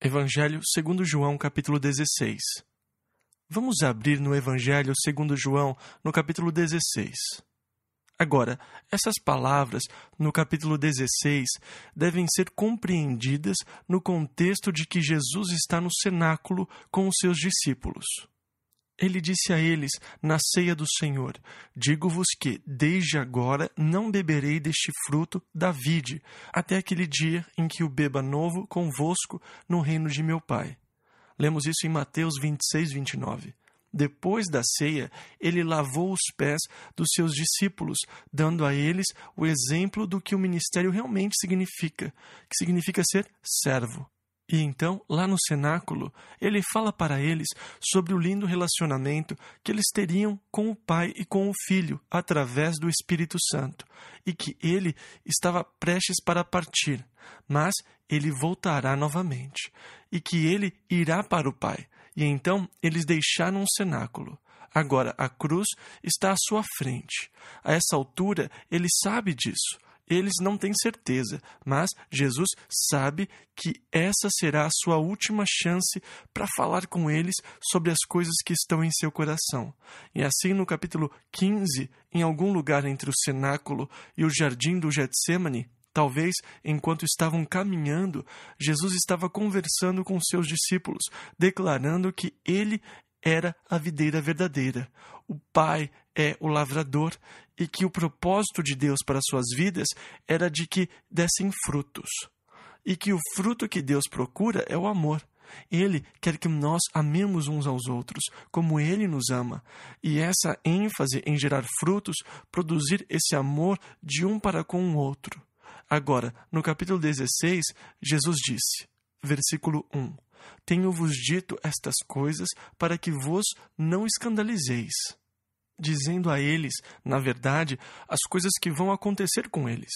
Evangelho segundo João, capítulo 16. Vamos abrir no Evangelho segundo João, no capítulo 16. Agora, essas palavras no capítulo 16 devem ser compreendidas no contexto de que Jesus está no cenáculo com os seus discípulos. Ele disse a eles na ceia do Senhor: Digo-vos que, desde agora, não beberei deste fruto da vide, até aquele dia em que o beba novo convosco no reino de meu Pai. Lemos isso em Mateus 26, 29. Depois da ceia, ele lavou os pés dos seus discípulos, dando a eles o exemplo do que o ministério realmente significa, que significa ser servo. E então, lá no cenáculo, ele fala para eles sobre o lindo relacionamento que eles teriam com o Pai e com o Filho através do Espírito Santo, e que ele estava prestes para partir, mas ele voltará novamente, e que ele irá para o Pai. E então eles deixaram o cenáculo. Agora a cruz está à sua frente. A essa altura, ele sabe disso eles não têm certeza, mas Jesus sabe que essa será a sua última chance para falar com eles sobre as coisas que estão em seu coração. E assim, no capítulo 15, em algum lugar entre o cenáculo e o jardim do Getsemane, Talvez, enquanto estavam caminhando, Jesus estava conversando com seus discípulos, declarando que ele era a videira verdadeira. O Pai é o lavrador e que o propósito de Deus para suas vidas era de que dessem frutos. E que o fruto que Deus procura é o amor. Ele quer que nós amemos uns aos outros, como ele nos ama. E essa ênfase em gerar frutos, produzir esse amor de um para com o outro. Agora, no capítulo 16, Jesus disse, versículo 1: Tenho-vos dito estas coisas para que vos não escandalizeis dizendo a eles, na verdade, as coisas que vão acontecer com eles.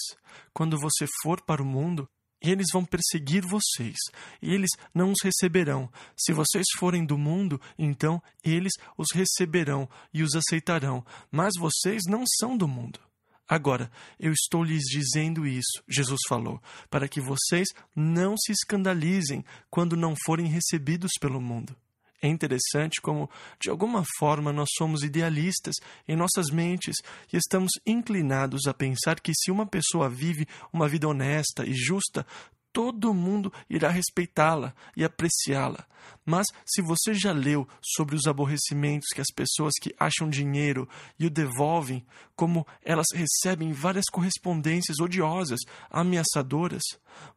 Quando você for para o mundo, eles vão perseguir vocês, e eles não os receberão. Se vocês forem do mundo, então eles os receberão e os aceitarão, mas vocês não são do mundo. Agora, eu estou lhes dizendo isso, Jesus falou, para que vocês não se escandalizem quando não forem recebidos pelo mundo. É interessante como, de alguma forma, nós somos idealistas em nossas mentes e estamos inclinados a pensar que se uma pessoa vive uma vida honesta e justa, todo mundo irá respeitá-la e apreciá-la. Mas se você já leu sobre os aborrecimentos que as pessoas que acham dinheiro e o devolvem, como elas recebem várias correspondências odiosas, ameaçadoras,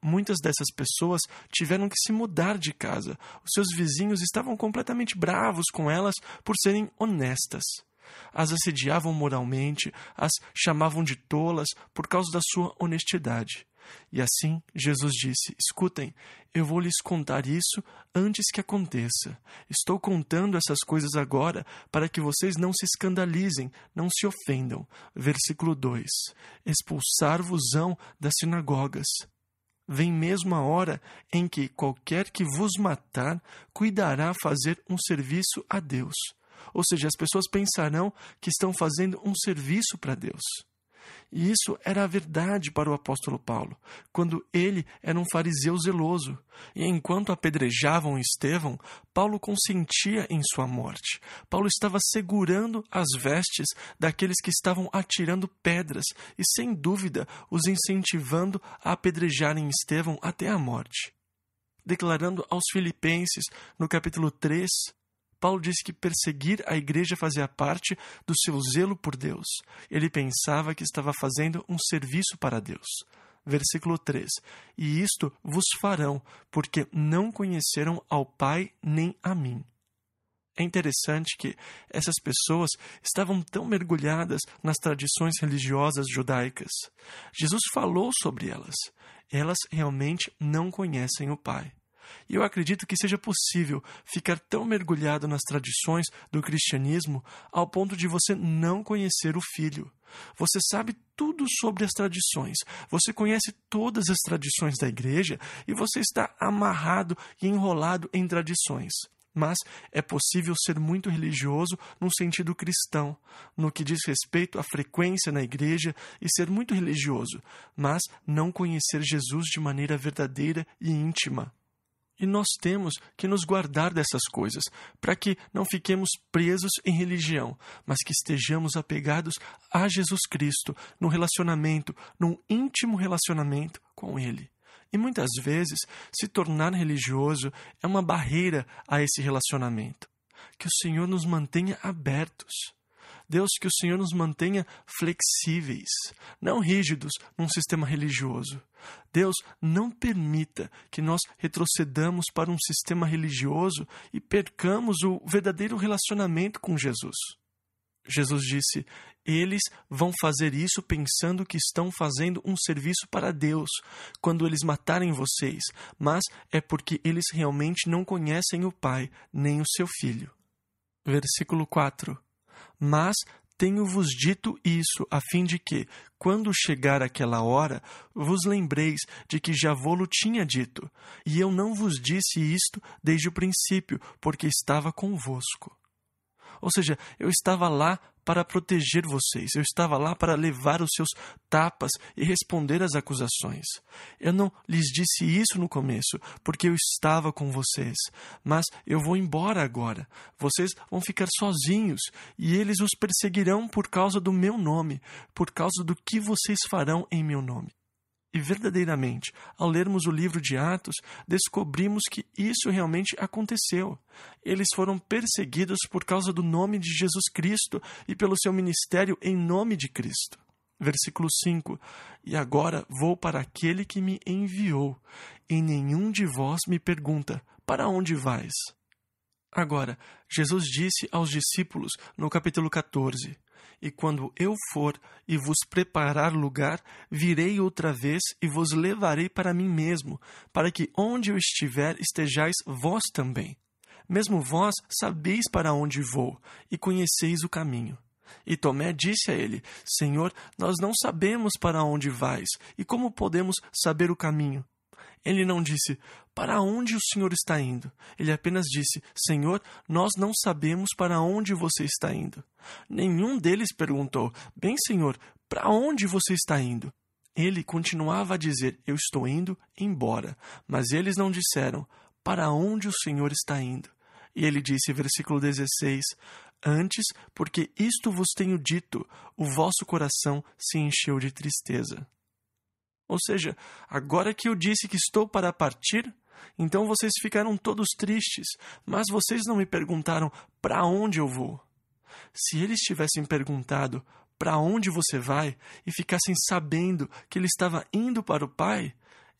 muitas dessas pessoas tiveram que se mudar de casa. Os seus vizinhos estavam completamente bravos com elas por serem honestas as assediavam moralmente, as chamavam de tolas por causa da sua honestidade. E assim Jesus disse: Escutem, eu vou lhes contar isso antes que aconteça. Estou contando essas coisas agora para que vocês não se escandalizem, não se ofendam. Versículo 2: Expulsar-vos-ão das sinagogas. Vem mesmo a hora em que qualquer que vos matar cuidará fazer um serviço a Deus. Ou seja, as pessoas pensarão que estão fazendo um serviço para Deus. E isso era a verdade para o apóstolo Paulo, quando ele era um fariseu zeloso. E enquanto apedrejavam Estevão, Paulo consentia em sua morte. Paulo estava segurando as vestes daqueles que estavam atirando pedras e, sem dúvida, os incentivando a apedrejarem Estevão até a morte declarando aos Filipenses, no capítulo 3, Paulo disse que perseguir a igreja fazia parte do seu zelo por Deus. Ele pensava que estava fazendo um serviço para Deus. Versículo 3: E isto vos farão, porque não conheceram ao Pai nem a mim. É interessante que essas pessoas estavam tão mergulhadas nas tradições religiosas judaicas. Jesus falou sobre elas. Elas realmente não conhecem o Pai. E eu acredito que seja possível ficar tão mergulhado nas tradições do cristianismo ao ponto de você não conhecer o filho. Você sabe tudo sobre as tradições, você conhece todas as tradições da igreja e você está amarrado e enrolado em tradições. Mas é possível ser muito religioso no sentido cristão, no que diz respeito à frequência na igreja e ser muito religioso, mas não conhecer Jesus de maneira verdadeira e íntima. E nós temos que nos guardar dessas coisas, para que não fiquemos presos em religião, mas que estejamos apegados a Jesus Cristo, no relacionamento, num íntimo relacionamento com Ele. E muitas vezes, se tornar religioso é uma barreira a esse relacionamento. Que o Senhor nos mantenha abertos. Deus, que o Senhor nos mantenha flexíveis, não rígidos num sistema religioso. Deus, não permita que nós retrocedamos para um sistema religioso e percamos o verdadeiro relacionamento com Jesus. Jesus disse: Eles vão fazer isso pensando que estão fazendo um serviço para Deus quando eles matarem vocês, mas é porque eles realmente não conhecem o Pai nem o seu Filho. Versículo 4 mas tenho-vos dito isso, a fim de que, quando chegar aquela hora, vos lembreis de que já vou-lo tinha dito, e eu não vos disse isto desde o princípio, porque estava convosco. Ou seja, eu estava lá para proteger vocês, eu estava lá para levar os seus tapas e responder às acusações. Eu não lhes disse isso no começo, porque eu estava com vocês, mas eu vou embora agora. Vocês vão ficar sozinhos e eles os perseguirão por causa do meu nome, por causa do que vocês farão em meu nome. E verdadeiramente, ao lermos o livro de Atos, descobrimos que isso realmente aconteceu. Eles foram perseguidos por causa do nome de Jesus Cristo e pelo seu ministério em nome de Cristo. Versículo 5: E agora vou para aquele que me enviou, e nenhum de vós me pergunta: Para onde vais? Agora, Jesus disse aos discípulos no capítulo 14: e quando eu for e vos preparar lugar, virei outra vez e vos levarei para mim mesmo, para que onde eu estiver estejais vós também. Mesmo vós sabeis para onde vou e conheceis o caminho. E Tomé disse a ele: Senhor, nós não sabemos para onde vais, e como podemos saber o caminho? Ele não disse: Para onde o Senhor está indo? Ele apenas disse: Senhor, nós não sabemos para onde você está indo. Nenhum deles perguntou: Bem, Senhor, para onde você está indo? Ele continuava a dizer: Eu estou indo embora. Mas eles não disseram: Para onde o Senhor está indo? E ele disse, versículo 16: Antes, porque isto vos tenho dito, o vosso coração se encheu de tristeza. Ou seja, agora que eu disse que estou para partir, então vocês ficaram todos tristes, mas vocês não me perguntaram para onde eu vou. Se eles tivessem perguntado para onde você vai e ficassem sabendo que ele estava indo para o Pai,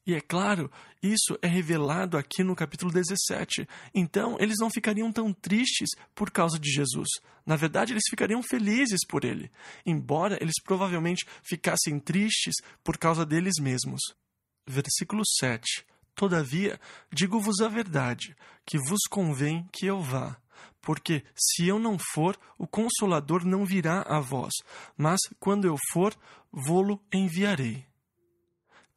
e é claro, isso é revelado aqui no capítulo 17. Então, eles não ficariam tão tristes por causa de Jesus. Na verdade, eles ficariam felizes por ele, embora eles provavelmente ficassem tristes por causa deles mesmos. Versículo 7. Todavia, digo-vos a verdade, que vos convém que eu vá porque se eu não for, o Consolador não virá a vós, mas quando eu for, vô-lo enviarei.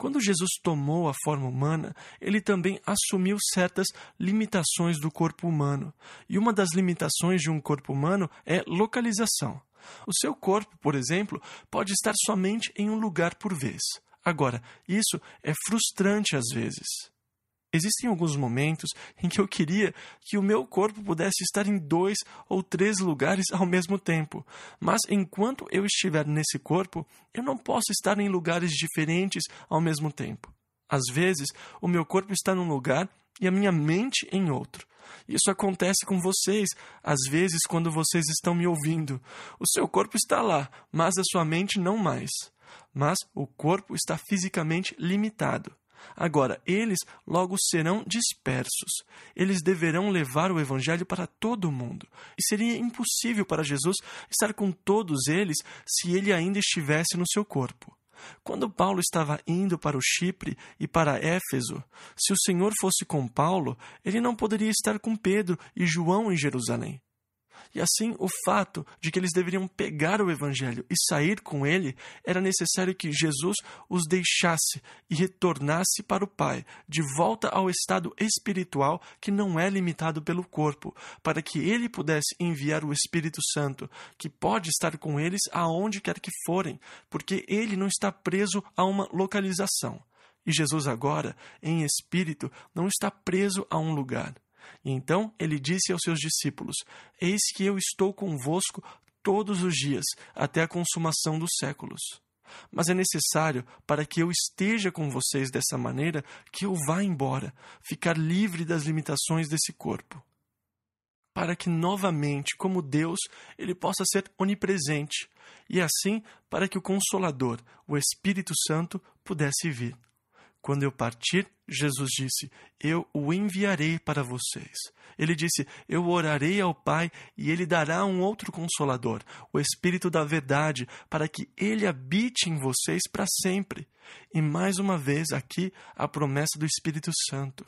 Quando Jesus tomou a forma humana, ele também assumiu certas limitações do corpo humano. E uma das limitações de um corpo humano é localização. O seu corpo, por exemplo, pode estar somente em um lugar por vez. Agora, isso é frustrante às vezes. Existem alguns momentos em que eu queria que o meu corpo pudesse estar em dois ou três lugares ao mesmo tempo, mas enquanto eu estiver nesse corpo, eu não posso estar em lugares diferentes ao mesmo tempo. Às vezes, o meu corpo está num lugar e a minha mente em outro. Isso acontece com vocês, às vezes, quando vocês estão me ouvindo. O seu corpo está lá, mas a sua mente não mais. Mas o corpo está fisicamente limitado. Agora, eles logo serão dispersos. Eles deverão levar o evangelho para todo o mundo. E seria impossível para Jesus estar com todos eles se ele ainda estivesse no seu corpo. Quando Paulo estava indo para o Chipre e para Éfeso, se o Senhor fosse com Paulo, ele não poderia estar com Pedro e João em Jerusalém. E assim, o fato de que eles deveriam pegar o evangelho e sair com ele, era necessário que Jesus os deixasse e retornasse para o Pai, de volta ao estado espiritual que não é limitado pelo corpo, para que ele pudesse enviar o Espírito Santo, que pode estar com eles aonde quer que forem, porque ele não está preso a uma localização. E Jesus agora, em espírito, não está preso a um lugar. E então ele disse aos seus discípulos: Eis que eu estou convosco todos os dias, até a consumação dos séculos. Mas é necessário, para que eu esteja com vocês dessa maneira, que eu vá embora, ficar livre das limitações desse corpo. Para que novamente, como Deus, ele possa ser onipresente, e assim para que o Consolador, o Espírito Santo, pudesse vir. Quando eu partir, Jesus disse: Eu o enviarei para vocês. Ele disse: Eu orarei ao Pai e ele dará um outro consolador, o Espírito da Verdade, para que ele habite em vocês para sempre. E mais uma vez aqui a promessa do Espírito Santo.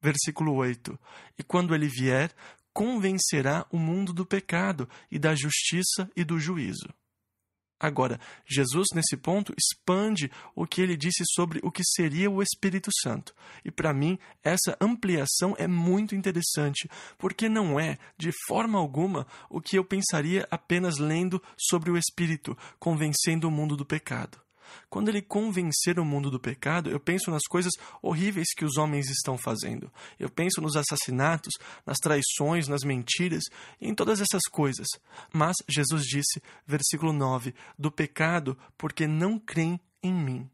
Versículo 8: E quando ele vier, convencerá o mundo do pecado e da justiça e do juízo. Agora, Jesus, nesse ponto, expande o que ele disse sobre o que seria o Espírito Santo. E para mim, essa ampliação é muito interessante, porque não é, de forma alguma, o que eu pensaria apenas lendo sobre o Espírito, convencendo o mundo do pecado. Quando ele convencer o mundo do pecado, eu penso nas coisas horríveis que os homens estão fazendo. Eu penso nos assassinatos, nas traições, nas mentiras, em todas essas coisas. Mas Jesus disse, versículo 9, do pecado, porque não creem em mim.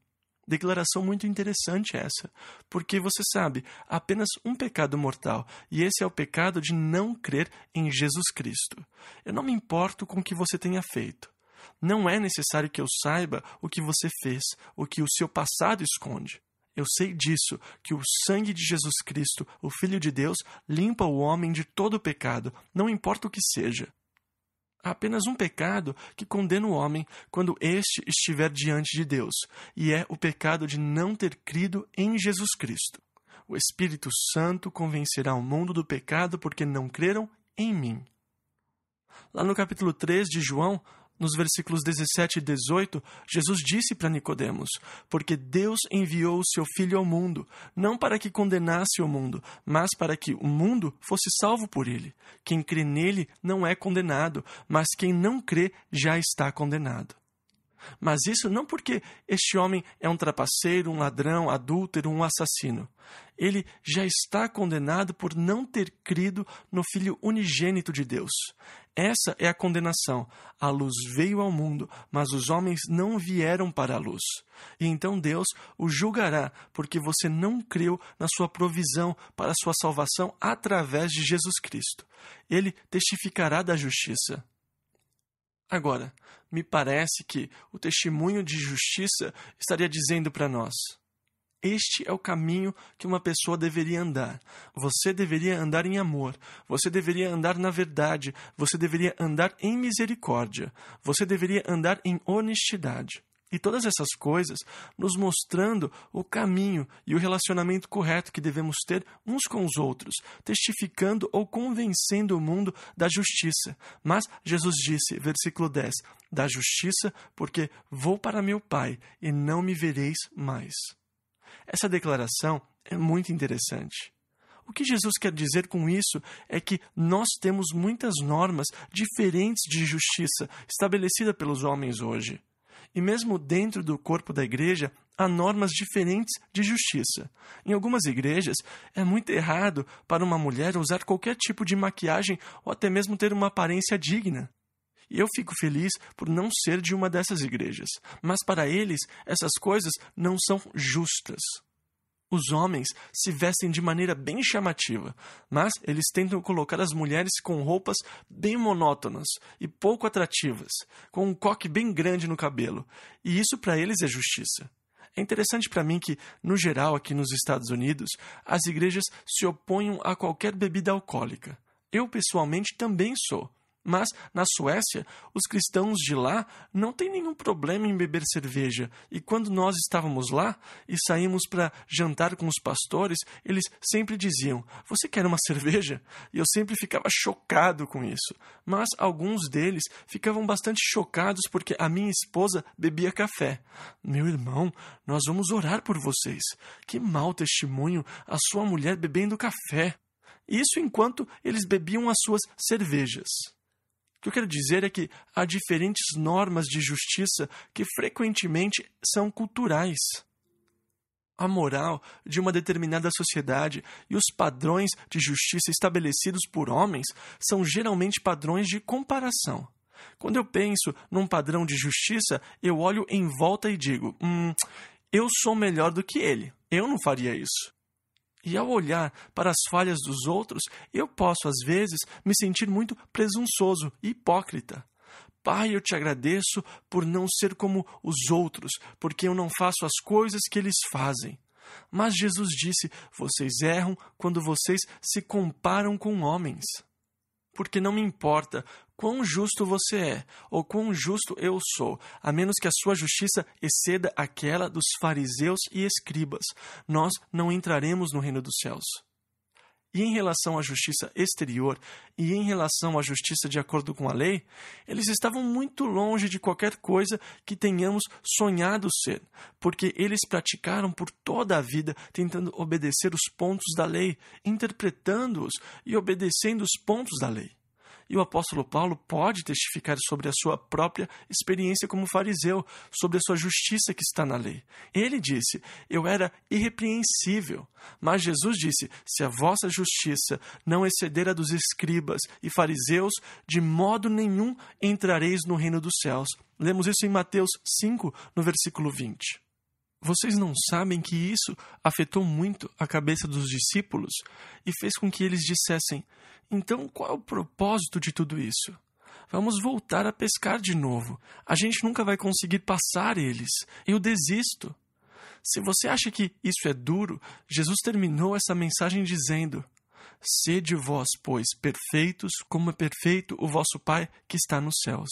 Declaração muito interessante essa, porque você sabe, há apenas um pecado mortal, e esse é o pecado de não crer em Jesus Cristo. Eu não me importo com o que você tenha feito. Não é necessário que eu saiba o que você fez, o que o seu passado esconde. Eu sei disso, que o sangue de Jesus Cristo, o Filho de Deus, limpa o homem de todo pecado, não importa o que seja. Há apenas um pecado que condena o homem quando este estiver diante de Deus, e é o pecado de não ter crido em Jesus Cristo. O Espírito Santo convencerá o mundo do pecado porque não creram em mim. Lá no capítulo 3 de João, nos versículos 17 e 18, Jesus disse para Nicodemos: "Porque Deus enviou o seu filho ao mundo, não para que condenasse o mundo, mas para que o mundo fosse salvo por ele. Quem crê nele não é condenado, mas quem não crê já está condenado." Mas isso não porque este homem é um trapaceiro, um ladrão, adúltero, um assassino. Ele já está condenado por não ter crido no Filho unigênito de Deus. Essa é a condenação. A luz veio ao mundo, mas os homens não vieram para a luz. E então Deus o julgará, porque você não creu na sua provisão para a sua salvação através de Jesus Cristo. Ele testificará da justiça. Agora, me parece que o testemunho de justiça estaria dizendo para nós: este é o caminho que uma pessoa deveria andar. Você deveria andar em amor, você deveria andar na verdade, você deveria andar em misericórdia, você deveria andar em honestidade. E todas essas coisas nos mostrando o caminho e o relacionamento correto que devemos ter uns com os outros, testificando ou convencendo o mundo da justiça. Mas Jesus disse, versículo 10, da justiça, porque vou para meu Pai e não me vereis mais. Essa declaração é muito interessante. O que Jesus quer dizer com isso é que nós temos muitas normas diferentes de justiça estabelecida pelos homens hoje. E mesmo dentro do corpo da igreja, há normas diferentes de justiça. Em algumas igrejas, é muito errado para uma mulher usar qualquer tipo de maquiagem ou até mesmo ter uma aparência digna. E eu fico feliz por não ser de uma dessas igrejas, mas para eles essas coisas não são justas. Os homens se vestem de maneira bem chamativa, mas eles tentam colocar as mulheres com roupas bem monótonas e pouco atrativas, com um coque bem grande no cabelo, e isso para eles é justiça. É interessante para mim que, no geral, aqui nos Estados Unidos, as igrejas se opõem a qualquer bebida alcoólica. Eu, pessoalmente, também sou, mas, na Suécia, os cristãos de lá não têm nenhum problema em beber cerveja, e quando nós estávamos lá e saímos para jantar com os pastores, eles sempre diziam: Você quer uma cerveja? E eu sempre ficava chocado com isso. Mas alguns deles ficavam bastante chocados porque a minha esposa bebia café. Meu irmão, nós vamos orar por vocês. Que mau testemunho a sua mulher bebendo café! Isso enquanto eles bebiam as suas cervejas. O que eu quero dizer é que há diferentes normas de justiça que frequentemente são culturais. A moral de uma determinada sociedade e os padrões de justiça estabelecidos por homens são geralmente padrões de comparação. Quando eu penso num padrão de justiça, eu olho em volta e digo: hum, eu sou melhor do que ele. Eu não faria isso. E ao olhar para as falhas dos outros, eu posso, às vezes, me sentir muito presunçoso e hipócrita. Pai, eu te agradeço por não ser como os outros, porque eu não faço as coisas que eles fazem. Mas Jesus disse: vocês erram quando vocês se comparam com homens porque não me importa quão justo você é ou quão justo eu sou, a menos que a sua justiça exceda aquela dos fariseus e escribas. Nós não entraremos no reino dos céus e em relação à justiça exterior e em relação à justiça de acordo com a lei, eles estavam muito longe de qualquer coisa que tenhamos sonhado ser, porque eles praticaram por toda a vida tentando obedecer os pontos da lei, interpretando-os e obedecendo os pontos da lei. E o apóstolo Paulo pode testificar sobre a sua própria experiência como fariseu, sobre a sua justiça que está na lei. Ele disse: Eu era irrepreensível. Mas Jesus disse: Se a vossa justiça não exceder a dos escribas e fariseus, de modo nenhum entrareis no reino dos céus. Lemos isso em Mateus 5, no versículo 20. Vocês não sabem que isso afetou muito a cabeça dos discípulos e fez com que eles dissessem: então qual é o propósito de tudo isso? Vamos voltar a pescar de novo. A gente nunca vai conseguir passar eles. Eu desisto. Se você acha que isso é duro, Jesus terminou essa mensagem dizendo: Sede vós, pois, perfeitos, como é perfeito o vosso Pai que está nos céus.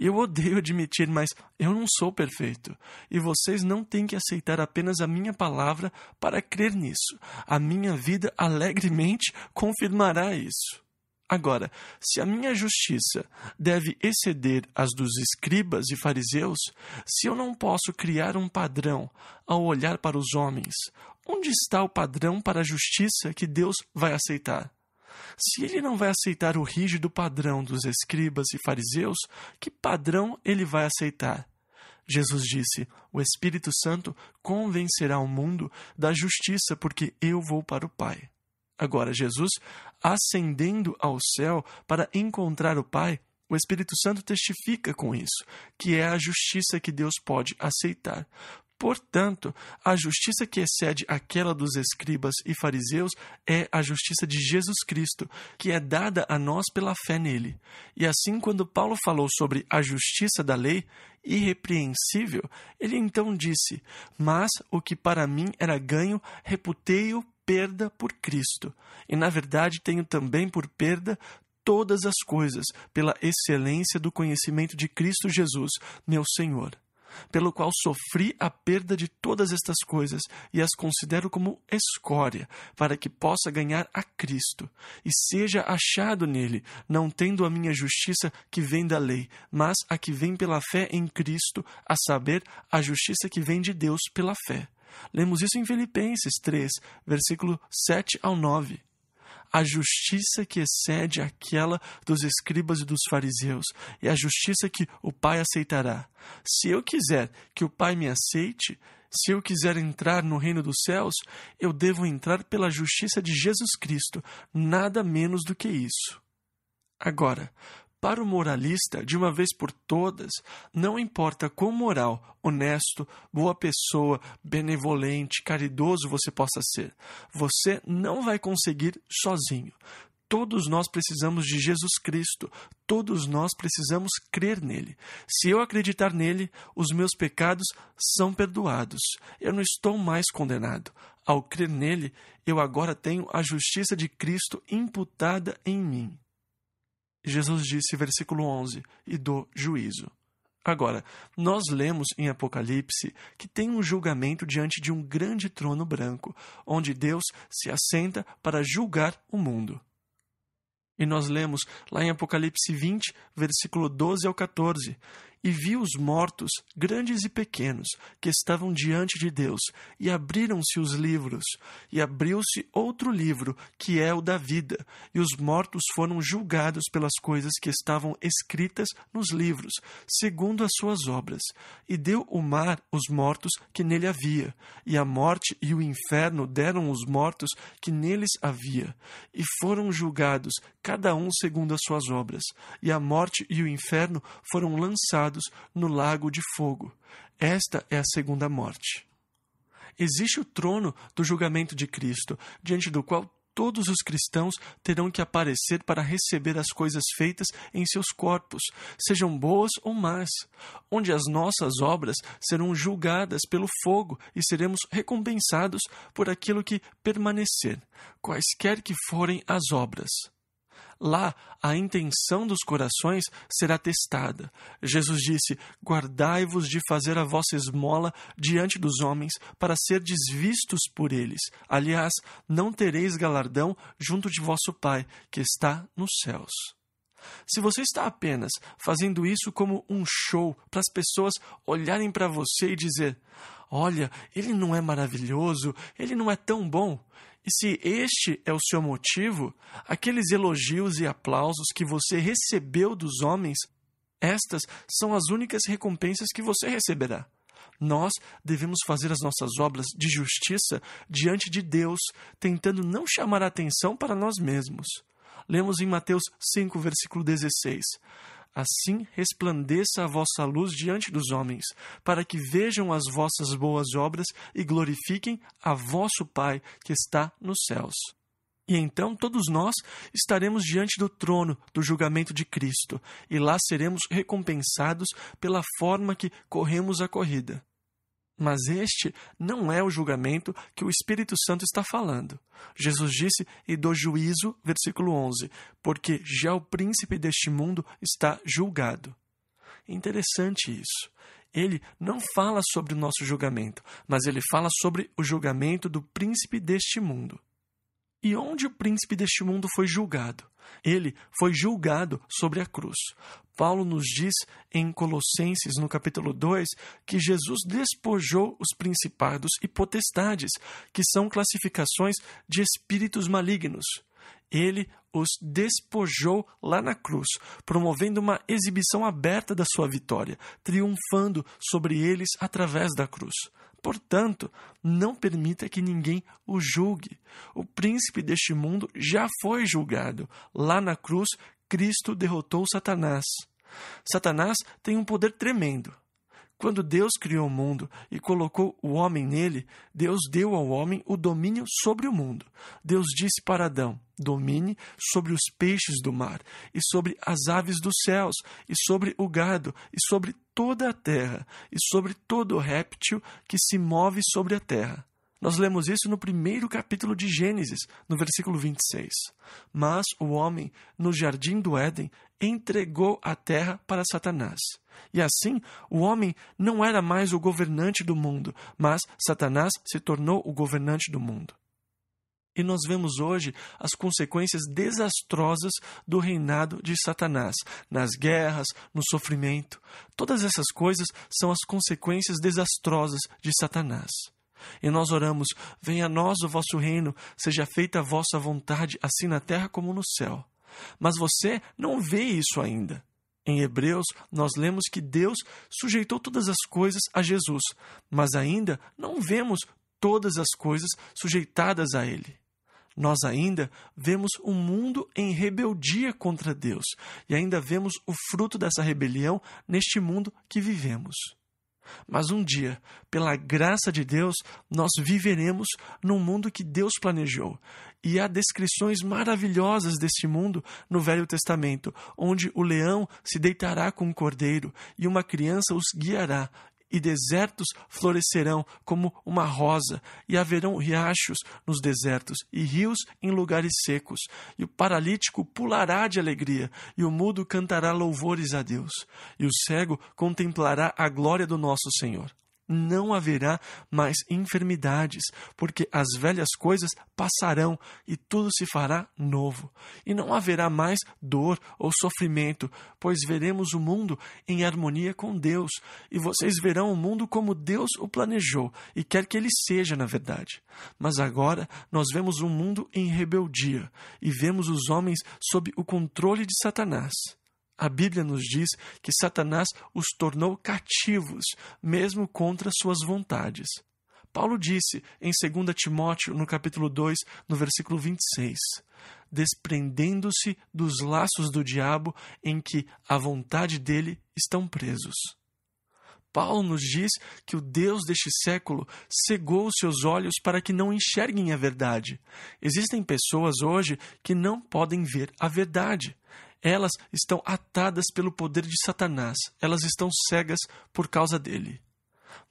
E eu odeio admitir, mas eu não sou perfeito. E vocês não têm que aceitar apenas a minha palavra para crer nisso. A minha vida alegremente confirmará isso. Agora, se a minha justiça deve exceder as dos escribas e fariseus, se eu não posso criar um padrão ao olhar para os homens, onde está o padrão para a justiça que Deus vai aceitar? Se ele não vai aceitar o rígido padrão dos escribas e fariseus, que padrão ele vai aceitar? Jesus disse: O Espírito Santo convencerá o mundo da justiça, porque eu vou para o Pai. Agora, Jesus, ascendendo ao céu para encontrar o Pai, o Espírito Santo testifica com isso, que é a justiça que Deus pode aceitar. Portanto, a justiça que excede aquela dos escribas e fariseus é a justiça de Jesus Cristo, que é dada a nós pela fé nele. E assim, quando Paulo falou sobre a justiça da lei, irrepreensível, ele então disse: Mas o que para mim era ganho, reputei-o perda por Cristo. E na verdade tenho também por perda todas as coisas, pela excelência do conhecimento de Cristo Jesus, meu Senhor pelo qual sofri a perda de todas estas coisas e as considero como escória, para que possa ganhar a Cristo e seja achado nele, não tendo a minha justiça que vem da lei, mas a que vem pela fé em Cristo, a saber, a justiça que vem de Deus pela fé. Lemos isso em Filipenses 3, versículo 7 ao 9 a justiça que excede aquela dos escribas e dos fariseus, e a justiça que o Pai aceitará. Se eu quiser que o Pai me aceite, se eu quiser entrar no reino dos céus, eu devo entrar pela justiça de Jesus Cristo, nada menos do que isso. Agora, para o moralista, de uma vez por todas, não importa quão moral, honesto, boa pessoa, benevolente, caridoso você possa ser, você não vai conseguir sozinho. Todos nós precisamos de Jesus Cristo, todos nós precisamos crer nele. Se eu acreditar nele, os meus pecados são perdoados. Eu não estou mais condenado. Ao crer nele, eu agora tenho a justiça de Cristo imputada em mim. Jesus disse, versículo 11, e do juízo. Agora, nós lemos em Apocalipse que tem um julgamento diante de um grande trono branco, onde Deus se assenta para julgar o mundo. E nós lemos lá em Apocalipse 20, versículo 12 ao 14: e viu os mortos, grandes e pequenos, que estavam diante de Deus, e abriram-se os livros, e abriu-se outro livro, que é o da vida, e os mortos foram julgados pelas coisas que estavam escritas nos livros, segundo as suas obras. E deu o mar os mortos que nele havia, e a morte e o inferno deram os mortos que neles havia, e foram julgados, cada um segundo as suas obras, e a morte e o inferno foram lançados no lago de fogo. Esta é a segunda morte. Existe o trono do julgamento de Cristo, diante do qual todos os cristãos terão que aparecer para receber as coisas feitas em seus corpos, sejam boas ou más, onde as nossas obras serão julgadas pelo fogo e seremos recompensados por aquilo que permanecer, quaisquer que forem as obras. Lá a intenção dos corações será testada. Jesus disse: Guardai-vos de fazer a vossa esmola diante dos homens, para serdes vistos por eles. Aliás, não tereis galardão junto de vosso Pai, que está nos céus. Se você está apenas fazendo isso como um show para as pessoas olharem para você e dizer: Olha, ele não é maravilhoso, ele não é tão bom, e se este é o seu motivo, aqueles elogios e aplausos que você recebeu dos homens, estas são as únicas recompensas que você receberá. Nós devemos fazer as nossas obras de justiça diante de Deus, tentando não chamar a atenção para nós mesmos. Lemos em Mateus 5, versículo 16: Assim resplandeça a vossa luz diante dos homens, para que vejam as vossas boas obras e glorifiquem a vosso Pai que está nos céus. E então todos nós estaremos diante do trono do julgamento de Cristo, e lá seremos recompensados pela forma que corremos a corrida. Mas este não é o julgamento que o Espírito Santo está falando. Jesus disse: E do juízo, versículo 11, porque já o príncipe deste mundo está julgado. Interessante isso. Ele não fala sobre o nosso julgamento, mas ele fala sobre o julgamento do príncipe deste mundo. E onde o príncipe deste mundo foi julgado? Ele foi julgado sobre a cruz. Paulo nos diz em Colossenses, no capítulo 2, que Jesus despojou os principados e potestades, que são classificações de espíritos malignos. Ele os despojou lá na cruz, promovendo uma exibição aberta da sua vitória, triunfando sobre eles através da cruz. Portanto, não permita que ninguém o julgue. O príncipe deste mundo já foi julgado. Lá na cruz, Cristo derrotou Satanás. Satanás tem um poder tremendo. Quando Deus criou o mundo e colocou o homem nele, Deus deu ao homem o domínio sobre o mundo. Deus disse para Adão: domine sobre os peixes do mar, e sobre as aves dos céus, e sobre o gado, e sobre toda a terra, e sobre todo réptil que se move sobre a terra. Nós lemos isso no primeiro capítulo de Gênesis, no versículo 26. Mas o homem, no jardim do Éden, entregou a terra para Satanás. E assim, o homem não era mais o governante do mundo, mas Satanás se tornou o governante do mundo. E nós vemos hoje as consequências desastrosas do reinado de Satanás, nas guerras, no sofrimento. Todas essas coisas são as consequências desastrosas de Satanás. E nós oramos: venha a nós o vosso reino, seja feita a vossa vontade, assim na terra como no céu. Mas você não vê isso ainda. Em Hebreus, nós lemos que Deus sujeitou todas as coisas a Jesus, mas ainda não vemos todas as coisas sujeitadas a Ele. Nós ainda vemos o um mundo em rebeldia contra Deus e ainda vemos o fruto dessa rebelião neste mundo que vivemos. Mas um dia, pela graça de Deus, nós viveremos num mundo que Deus planejou. E há descrições maravilhosas deste mundo no Velho Testamento, onde o leão se deitará com o um cordeiro e uma criança os guiará e desertos florescerão como uma rosa, e haverão riachos nos desertos e rios em lugares secos, e o paralítico pulará de alegria, e o mudo cantará louvores a Deus, e o cego contemplará a glória do nosso Senhor não haverá mais enfermidades, porque as velhas coisas passarão e tudo se fará novo. E não haverá mais dor ou sofrimento, pois veremos o mundo em harmonia com Deus, e vocês verão o mundo como Deus o planejou e quer que ele seja, na verdade. Mas agora nós vemos um mundo em rebeldia e vemos os homens sob o controle de Satanás. A Bíblia nos diz que Satanás os tornou cativos, mesmo contra suas vontades. Paulo disse em 2 Timóteo, no capítulo 2, no versículo 26, desprendendo-se dos laços do diabo em que a vontade dele estão presos. Paulo nos diz que o Deus deste século cegou os seus olhos para que não enxerguem a verdade. Existem pessoas hoje que não podem ver a verdade. Elas estão atadas pelo poder de Satanás, elas estão cegas por causa dele.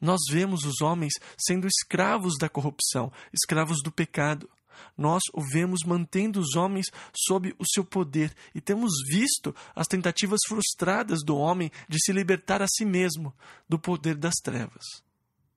Nós vemos os homens sendo escravos da corrupção, escravos do pecado. Nós o vemos mantendo os homens sob o seu poder e temos visto as tentativas frustradas do homem de se libertar a si mesmo do poder das trevas.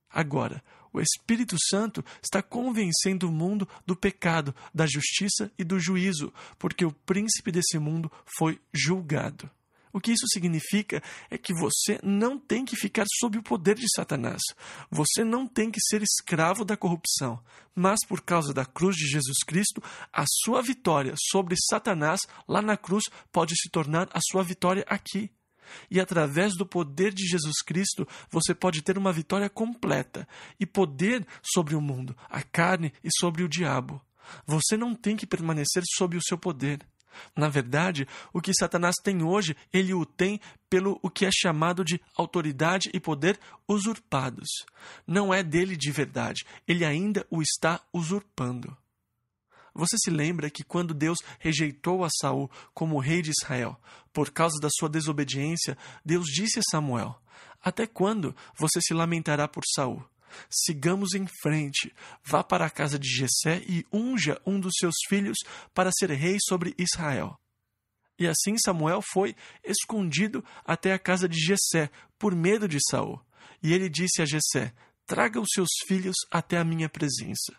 Agora, o Espírito Santo está convencendo o mundo do pecado, da justiça e do juízo, porque o príncipe desse mundo foi julgado. O que isso significa é que você não tem que ficar sob o poder de Satanás. Você não tem que ser escravo da corrupção. Mas por causa da cruz de Jesus Cristo, a sua vitória sobre Satanás lá na cruz pode se tornar a sua vitória aqui e através do poder de Jesus Cristo você pode ter uma vitória completa e poder sobre o mundo, a carne e sobre o diabo. Você não tem que permanecer sob o seu poder. Na verdade, o que Satanás tem hoje, ele o tem pelo o que é chamado de autoridade e poder usurpados. Não é dele de verdade, ele ainda o está usurpando. Você se lembra que quando Deus rejeitou a Saul como rei de Israel, por causa da sua desobediência, Deus disse a Samuel: Até quando você se lamentará por Saul? Sigamos em frente. Vá para a casa de Jessé e unja um dos seus filhos para ser rei sobre Israel. E assim Samuel foi escondido até a casa de Jessé, por medo de Saul. E ele disse a Jessé: Traga os seus filhos até a minha presença.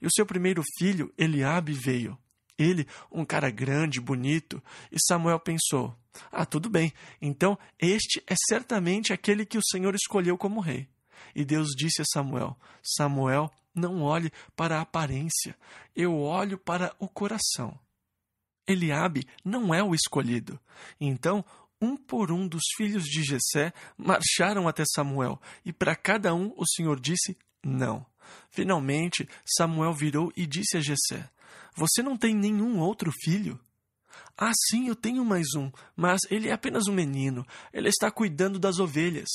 E o seu primeiro filho, Eliabe, veio. Ele, um cara grande, bonito, e Samuel pensou: Ah, tudo bem, então este é certamente aquele que o Senhor escolheu como rei. E Deus disse a Samuel: Samuel, não olhe para a aparência, eu olho para o coração. Eliabe não é o escolhido. Então, um por um dos filhos de Jessé marcharam até Samuel, e para cada um o Senhor disse: Não. Finalmente, Samuel virou e disse a Jessé: Você não tem nenhum outro filho? Ah, sim, eu tenho mais um, mas ele é apenas um menino. Ele está cuidando das ovelhas.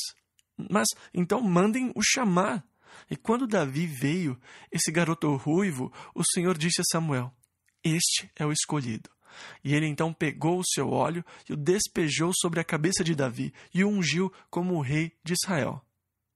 Mas então mandem o chamar. E quando Davi veio, esse garoto ruivo, o Senhor disse a Samuel: Este é o escolhido. E ele então pegou o seu óleo e o despejou sobre a cabeça de Davi e o ungiu como o rei de Israel.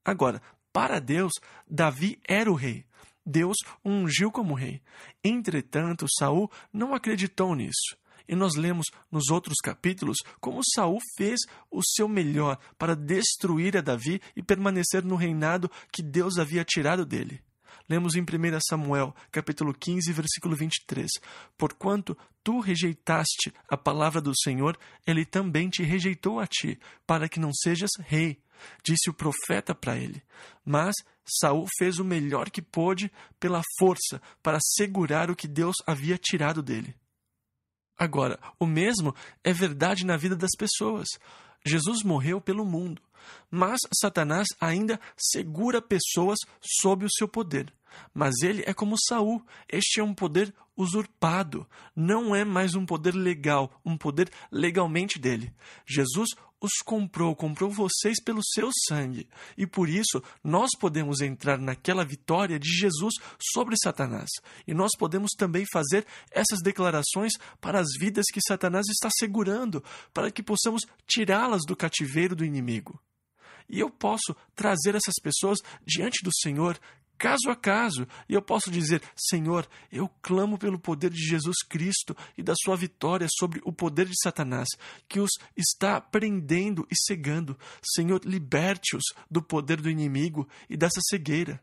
Agora, para Deus, Davi era o rei. Deus o ungiu como rei. Entretanto, Saul não acreditou nisso. E nós lemos nos outros capítulos como Saul fez o seu melhor para destruir a Davi e permanecer no reinado que Deus havia tirado dele. Lemos em 1 Samuel, capítulo 15, versículo 23: Porquanto tu rejeitaste a palavra do Senhor, ele também te rejeitou a ti, para que não sejas rei disse o profeta para ele. Mas Saul fez o melhor que pôde pela força para segurar o que Deus havia tirado dele. Agora, o mesmo é verdade na vida das pessoas. Jesus morreu pelo mundo, mas Satanás ainda segura pessoas sob o seu poder. Mas ele é como Saul, este é um poder usurpado, não é mais um poder legal, um poder legalmente dele. Jesus os comprou, comprou vocês pelo seu sangue. E por isso nós podemos entrar naquela vitória de Jesus sobre Satanás. E nós podemos também fazer essas declarações para as vidas que Satanás está segurando, para que possamos tirá-las do cativeiro do inimigo. E eu posso trazer essas pessoas diante do Senhor caso a caso, e eu posso dizer: Senhor, eu clamo pelo poder de Jesus Cristo e da sua vitória sobre o poder de Satanás, que os está prendendo e cegando. Senhor, liberte-os do poder do inimigo e dessa cegueira.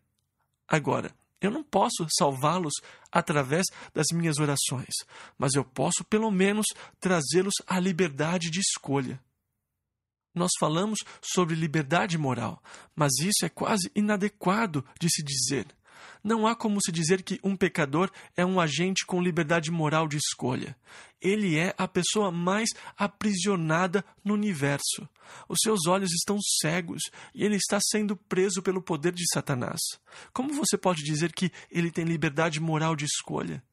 Agora, eu não posso salvá-los através das minhas orações, mas eu posso pelo menos trazê-los à liberdade de escolha. Nós falamos sobre liberdade moral, mas isso é quase inadequado de se dizer. Não há como se dizer que um pecador é um agente com liberdade moral de escolha. Ele é a pessoa mais aprisionada no universo. Os seus olhos estão cegos e ele está sendo preso pelo poder de Satanás. Como você pode dizer que ele tem liberdade moral de escolha?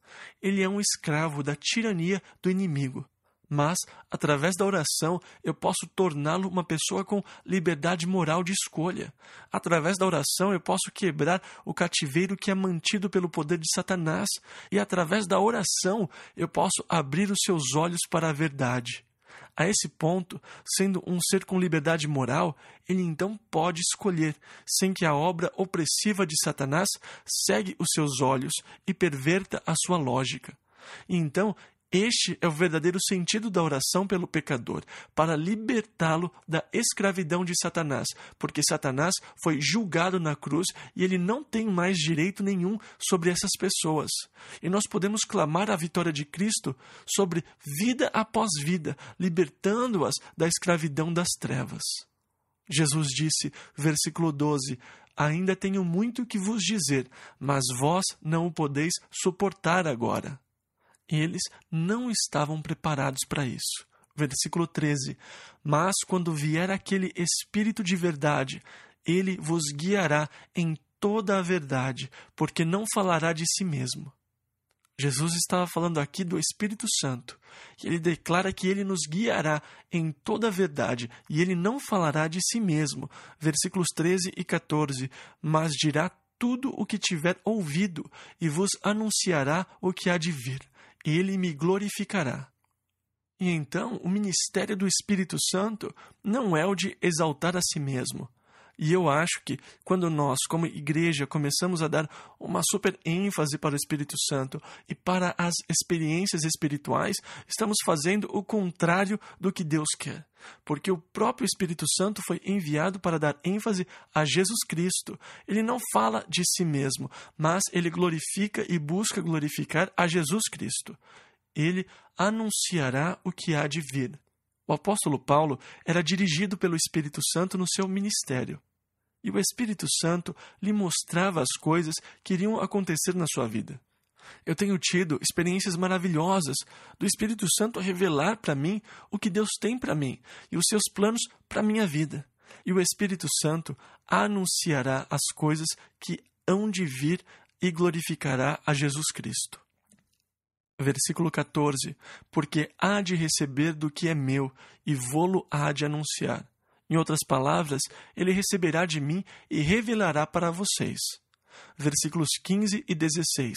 Ele é um escravo da tirania do inimigo mas, através da oração, eu posso torná-lo uma pessoa com liberdade moral de escolha. Através da oração, eu posso quebrar o cativeiro que é mantido pelo poder de Satanás, e através da oração, eu posso abrir os seus olhos para a verdade. A esse ponto, sendo um ser com liberdade moral, ele então pode escolher, sem que a obra opressiva de Satanás segue os seus olhos e perverta a sua lógica. E então este é o verdadeiro sentido da oração pelo pecador, para libertá-lo da escravidão de Satanás, porque Satanás foi julgado na cruz e ele não tem mais direito nenhum sobre essas pessoas. E nós podemos clamar a vitória de Cristo sobre vida após vida, libertando-as da escravidão das trevas. Jesus disse, versículo 12: Ainda tenho muito que vos dizer, mas vós não o podeis suportar agora. Eles não estavam preparados para isso. Versículo 13: Mas quando vier aquele Espírito de verdade, ele vos guiará em toda a verdade, porque não falará de si mesmo. Jesus estava falando aqui do Espírito Santo, e ele declara que ele nos guiará em toda a verdade, e ele não falará de si mesmo. Versículos 13 e 14: Mas dirá tudo o que tiver ouvido, e vos anunciará o que há de vir e ele me glorificará. E então o ministério do Espírito Santo não é o de exaltar a si mesmo, e eu acho que quando nós, como igreja, começamos a dar uma super ênfase para o Espírito Santo e para as experiências espirituais, estamos fazendo o contrário do que Deus quer. Porque o próprio Espírito Santo foi enviado para dar ênfase a Jesus Cristo. Ele não fala de si mesmo, mas ele glorifica e busca glorificar a Jesus Cristo. Ele anunciará o que há de vir. O apóstolo Paulo era dirigido pelo Espírito Santo no seu ministério. E o Espírito Santo lhe mostrava as coisas que iriam acontecer na sua vida. Eu tenho tido experiências maravilhosas do Espírito Santo revelar para mim o que Deus tem para mim e os seus planos para minha vida. E o Espírito Santo anunciará as coisas que hão de vir e glorificará a Jesus Cristo. Versículo 14: Porque há de receber do que é meu e vô-lo há de anunciar. Em outras palavras, ele receberá de mim e revelará para vocês. Versículos 15 e 16.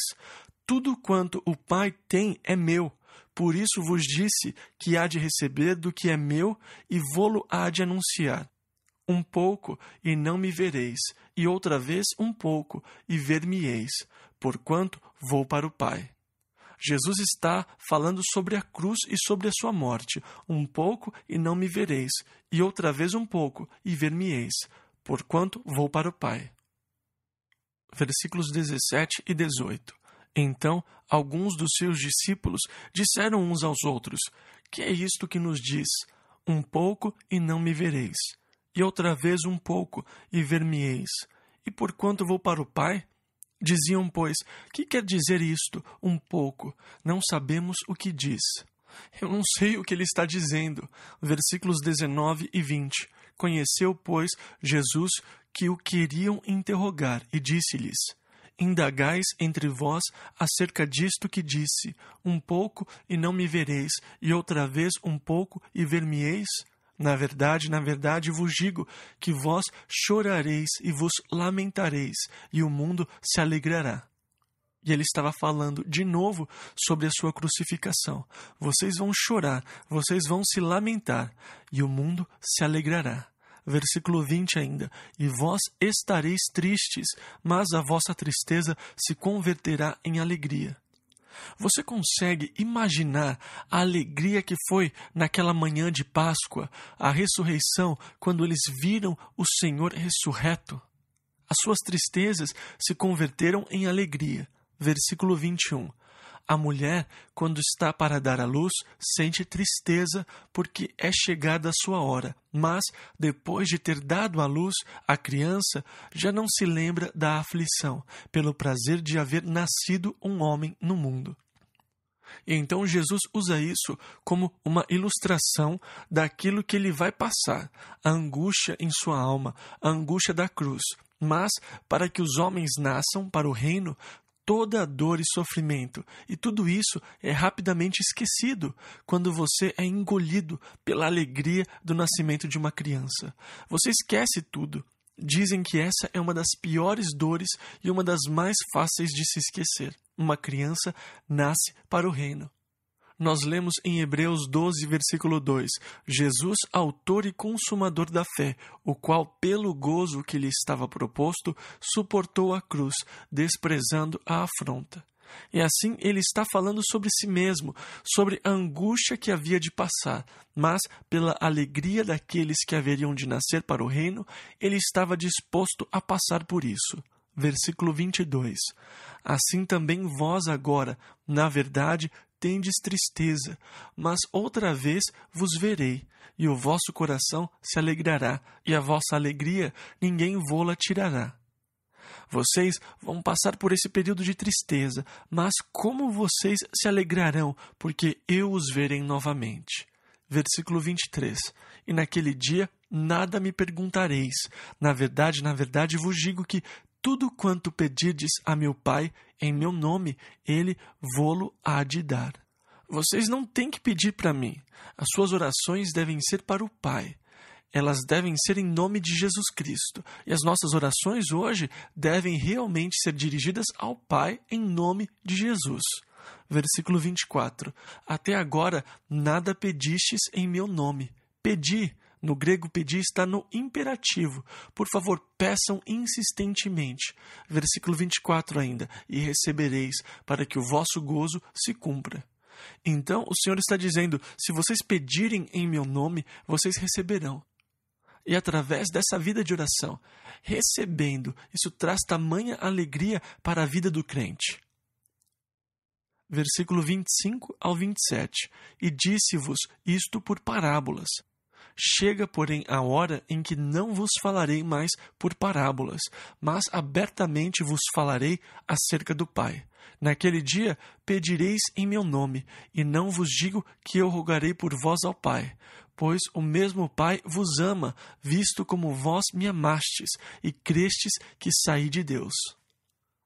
Tudo quanto o Pai tem é meu. Por isso vos disse que há de receber do que é meu e vô-lo há de anunciar. Um pouco e não me vereis, e outra vez um pouco e ver-me-eis, porquanto vou para o Pai. Jesus está falando sobre a cruz e sobre a sua morte. Um pouco e não me vereis, e outra vez um pouco e ver-me-eis, porquanto vou para o Pai. Versículos 17 e 18. Então, alguns dos seus discípulos disseram uns aos outros: Que é isto que nos diz? Um pouco e não me vereis, e outra vez um pouco e ver-me-eis. E porquanto vou para o Pai, Diziam, pois, que quer dizer isto, um pouco? Não sabemos o que diz. Eu não sei o que ele está dizendo. Versículos 19 e 20. Conheceu, pois, Jesus que o queriam interrogar e disse-lhes: Indagais entre vós acerca disto que disse: Um pouco e não me vereis, e outra vez um pouco e ver-me-eis? Na verdade, na verdade vos digo que vós chorareis e vos lamentareis, e o mundo se alegrará. E ele estava falando de novo sobre a sua crucificação. Vocês vão chorar, vocês vão se lamentar, e o mundo se alegrará. Versículo 20 ainda: E vós estareis tristes, mas a vossa tristeza se converterá em alegria. Você consegue imaginar a alegria que foi naquela manhã de Páscoa, a ressurreição, quando eles viram o Senhor ressurreto? As suas tristezas se converteram em alegria. Versículo 21. A mulher, quando está para dar à luz, sente tristeza porque é chegada a sua hora, mas, depois de ter dado à luz a criança, já não se lembra da aflição, pelo prazer de haver nascido um homem no mundo. E então Jesus usa isso como uma ilustração daquilo que ele vai passar, a angústia em sua alma, a angústia da cruz. Mas, para que os homens nasçam para o reino, toda a dor e sofrimento, e tudo isso é rapidamente esquecido quando você é engolido pela alegria do nascimento de uma criança. Você esquece tudo. Dizem que essa é uma das piores dores e uma das mais fáceis de se esquecer. Uma criança nasce para o reino nós lemos em Hebreus 12, versículo 2: Jesus, autor e consumador da fé, o qual, pelo gozo que lhe estava proposto, suportou a cruz, desprezando a afronta. E assim ele está falando sobre si mesmo, sobre a angústia que havia de passar, mas, pela alegria daqueles que haveriam de nascer para o reino, ele estava disposto a passar por isso versículo 22. Assim também vós agora, na verdade, tendes tristeza, mas outra vez vos verei, e o vosso coração se alegrará, e a vossa alegria ninguém vô-la tirará. Vocês vão passar por esse período de tristeza, mas como vocês se alegrarão, porque eu os verei novamente. Versículo 23. E naquele dia nada me perguntareis. Na verdade, na verdade vos digo que tudo quanto pedirdes a meu Pai em meu nome, ele vô-lo há de dar. Vocês não têm que pedir para mim. As suas orações devem ser para o Pai. Elas devem ser em nome de Jesus Cristo. E as nossas orações hoje devem realmente ser dirigidas ao Pai em nome de Jesus. Versículo 24: Até agora nada pedistes em meu nome. Pedi no grego, pedir está no imperativo. Por favor, peçam insistentemente. Versículo 24 ainda: E recebereis, para que o vosso gozo se cumpra. Então o Senhor está dizendo: se vocês pedirem em meu nome, vocês receberão. E através dessa vida de oração, recebendo, isso traz tamanha alegria para a vida do crente versículo 25 ao 27, e disse-vos isto por parábolas. Chega, porém, a hora em que não vos falarei mais por parábolas, mas abertamente vos falarei acerca do Pai. Naquele dia pedireis em meu nome, e não vos digo que eu rogarei por vós ao Pai, pois o mesmo Pai vos ama, visto como vós me amastes e crestes que saí de Deus.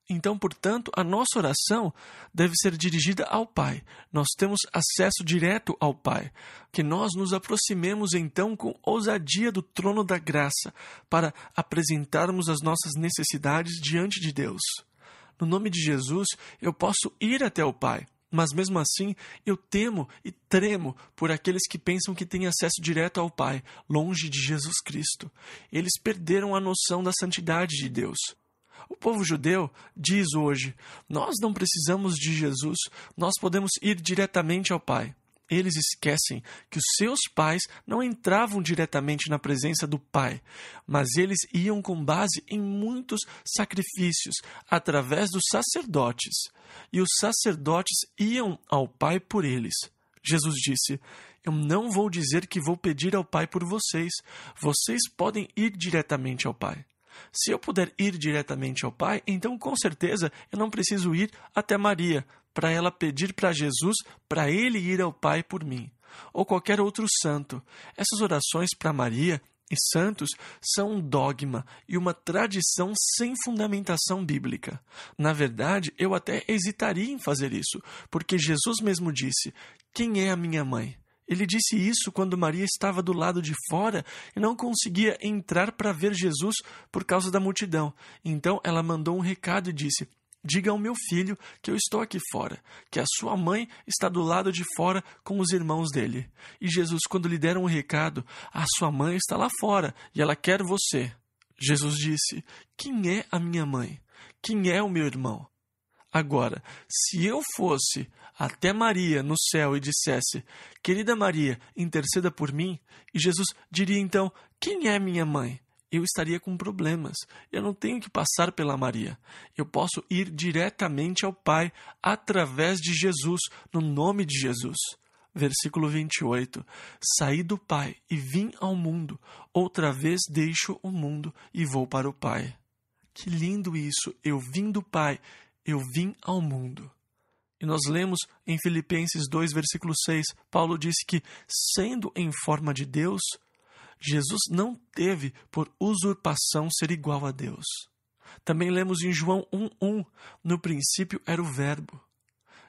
Então, portanto, a nossa oração deve ser dirigida ao Pai. Nós temos acesso direto ao Pai. Que nós nos aproximemos então com ousadia do trono da graça para apresentarmos as nossas necessidades diante de Deus. No nome de Jesus, eu posso ir até o Pai, mas mesmo assim eu temo e tremo por aqueles que pensam que têm acesso direto ao Pai, longe de Jesus Cristo. Eles perderam a noção da santidade de Deus. O povo judeu diz hoje: nós não precisamos de Jesus, nós podemos ir diretamente ao Pai. Eles esquecem que os seus pais não entravam diretamente na presença do Pai, mas eles iam com base em muitos sacrifícios através dos sacerdotes, e os sacerdotes iam ao Pai por eles. Jesus disse: Eu não vou dizer que vou pedir ao Pai por vocês, vocês podem ir diretamente ao Pai. Se eu puder ir diretamente ao Pai, então com certeza eu não preciso ir até Maria para ela pedir para Jesus para ele ir ao Pai por mim, ou qualquer outro santo. Essas orações para Maria e santos são um dogma e uma tradição sem fundamentação bíblica. Na verdade, eu até hesitaria em fazer isso, porque Jesus mesmo disse: Quem é a minha mãe? Ele disse isso quando Maria estava do lado de fora e não conseguia entrar para ver Jesus por causa da multidão. Então ela mandou um recado e disse: Diga ao meu filho que eu estou aqui fora, que a sua mãe está do lado de fora com os irmãos dele. E Jesus, quando lhe deram o um recado, a sua mãe está lá fora e ela quer você. Jesus disse: Quem é a minha mãe? Quem é o meu irmão? Agora, se eu fosse até Maria no céu e dissesse: Querida Maria, interceda por mim, e Jesus diria então: Quem é minha mãe? eu estaria com problemas. Eu não tenho que passar pela Maria. Eu posso ir diretamente ao Pai através de Jesus, no nome de Jesus. Versículo 28. Saí do Pai e vim ao mundo. Outra vez deixo o mundo e vou para o Pai. Que lindo isso! Eu vim do Pai, eu vim ao mundo. E nós lemos em Filipenses 2, versículo 6, Paulo disse que, sendo em forma de Deus, Jesus não teve por usurpação ser igual a Deus. Também lemos em João 1:1, no princípio era o verbo.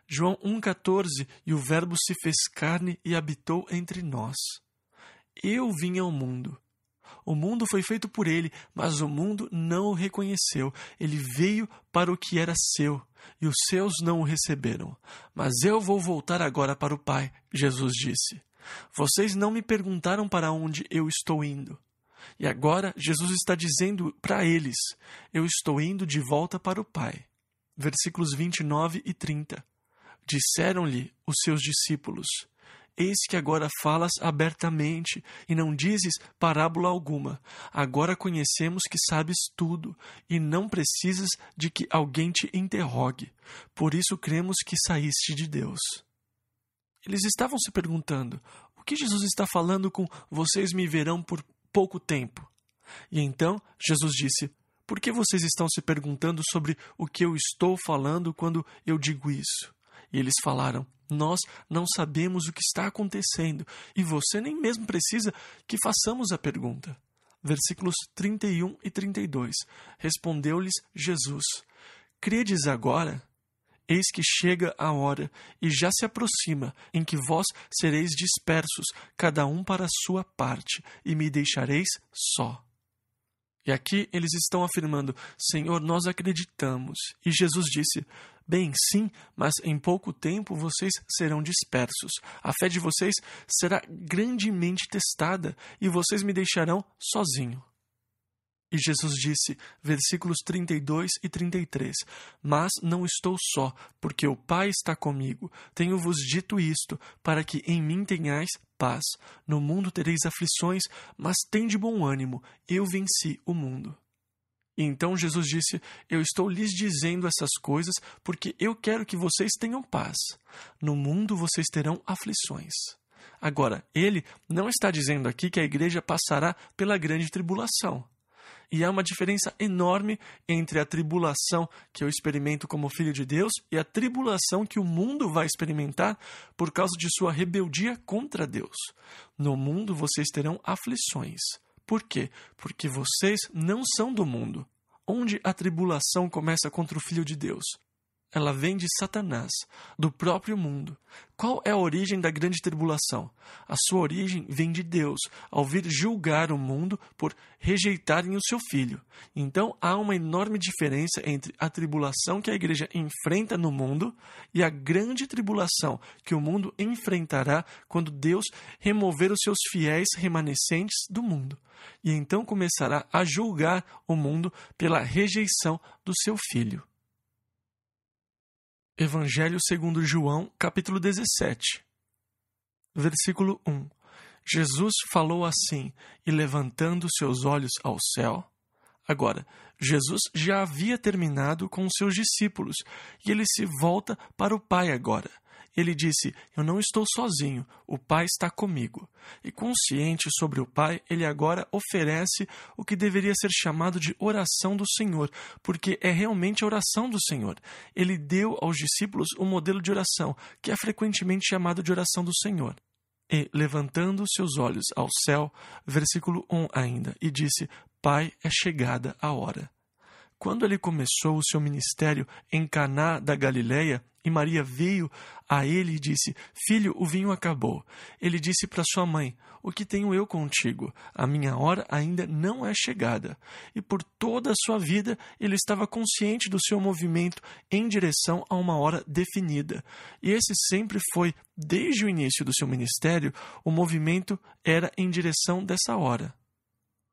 João 1:14, e o verbo se fez carne e habitou entre nós. Eu vim ao mundo. O mundo foi feito por ele, mas o mundo não o reconheceu. Ele veio para o que era seu, e os seus não o receberam. Mas eu vou voltar agora para o Pai, Jesus disse. Vocês não me perguntaram para onde eu estou indo. E agora Jesus está dizendo para eles: Eu estou indo de volta para o Pai. Versículos 29 e 30. Disseram-lhe os seus discípulos: Eis que agora falas abertamente e não dizes parábola alguma. Agora conhecemos que sabes tudo e não precisas de que alguém te interrogue. Por isso cremos que saíste de Deus. Eles estavam se perguntando: o que Jesus está falando com vocês me verão por pouco tempo? E então Jesus disse: Por que vocês estão se perguntando sobre o que eu estou falando quando eu digo isso? E eles falaram: nós não sabemos o que está acontecendo e você nem mesmo precisa que façamos a pergunta. Versículos 31 e 32. Respondeu-lhes Jesus: Credes agora? Eis que chega a hora, e já se aproxima, em que vós sereis dispersos, cada um para a sua parte, e me deixareis só. E aqui eles estão afirmando: Senhor, nós acreditamos. E Jesus disse: Bem, sim, mas em pouco tempo vocês serão dispersos. A fé de vocês será grandemente testada e vocês me deixarão sozinho. E Jesus disse, versículos 32 e 33: Mas não estou só, porque o Pai está comigo. Tenho-vos dito isto, para que em mim tenhais paz. No mundo tereis aflições, mas tende bom ânimo, eu venci o mundo. E então Jesus disse: Eu estou lhes dizendo essas coisas porque eu quero que vocês tenham paz. No mundo vocês terão aflições. Agora, ele não está dizendo aqui que a igreja passará pela grande tribulação e há uma diferença enorme entre a tribulação que eu experimento como filho de Deus e a tribulação que o mundo vai experimentar por causa de sua rebeldia contra Deus. No mundo vocês terão aflições. Por quê? Porque vocês não são do mundo. Onde a tribulação começa contra o filho de Deus? Ela vem de Satanás, do próprio mundo. Qual é a origem da grande tribulação? A sua origem vem de Deus, ao vir julgar o mundo por rejeitarem o seu filho. Então há uma enorme diferença entre a tribulação que a igreja enfrenta no mundo e a grande tribulação que o mundo enfrentará quando Deus remover os seus fiéis remanescentes do mundo. E então começará a julgar o mundo pela rejeição do seu filho. Evangelho segundo João, capítulo 17. Versículo 1. Jesus falou assim, e levantando seus olhos ao céu. Agora, Jesus já havia terminado com os seus discípulos, e ele se volta para o Pai agora. Ele disse: Eu não estou sozinho, o Pai está comigo. E consciente sobre o Pai, ele agora oferece o que deveria ser chamado de oração do Senhor, porque é realmente a oração do Senhor. Ele deu aos discípulos um modelo de oração, que é frequentemente chamado de oração do Senhor. E, levantando seus olhos ao céu, versículo 1 ainda, e disse: Pai, é chegada a hora. Quando ele começou o seu ministério em Caná da Galileia, e Maria veio a ele e disse: Filho, o vinho acabou. Ele disse para sua mãe: O que tenho eu contigo? A minha hora ainda não é chegada. E por toda a sua vida ele estava consciente do seu movimento em direção a uma hora definida. E esse sempre foi, desde o início do seu ministério, o movimento era em direção dessa hora.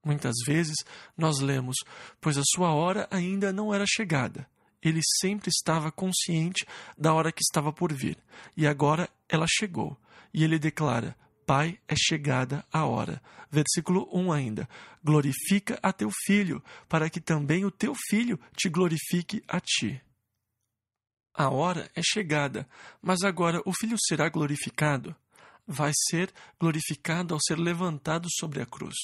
Muitas vezes nós lemos, pois a sua hora ainda não era chegada. Ele sempre estava consciente da hora que estava por vir, e agora ela chegou. E ele declara: Pai, é chegada a hora. Versículo 1 ainda: Glorifica a teu filho, para que também o teu filho te glorifique a ti. A hora é chegada, mas agora o filho será glorificado. Vai ser glorificado ao ser levantado sobre a cruz.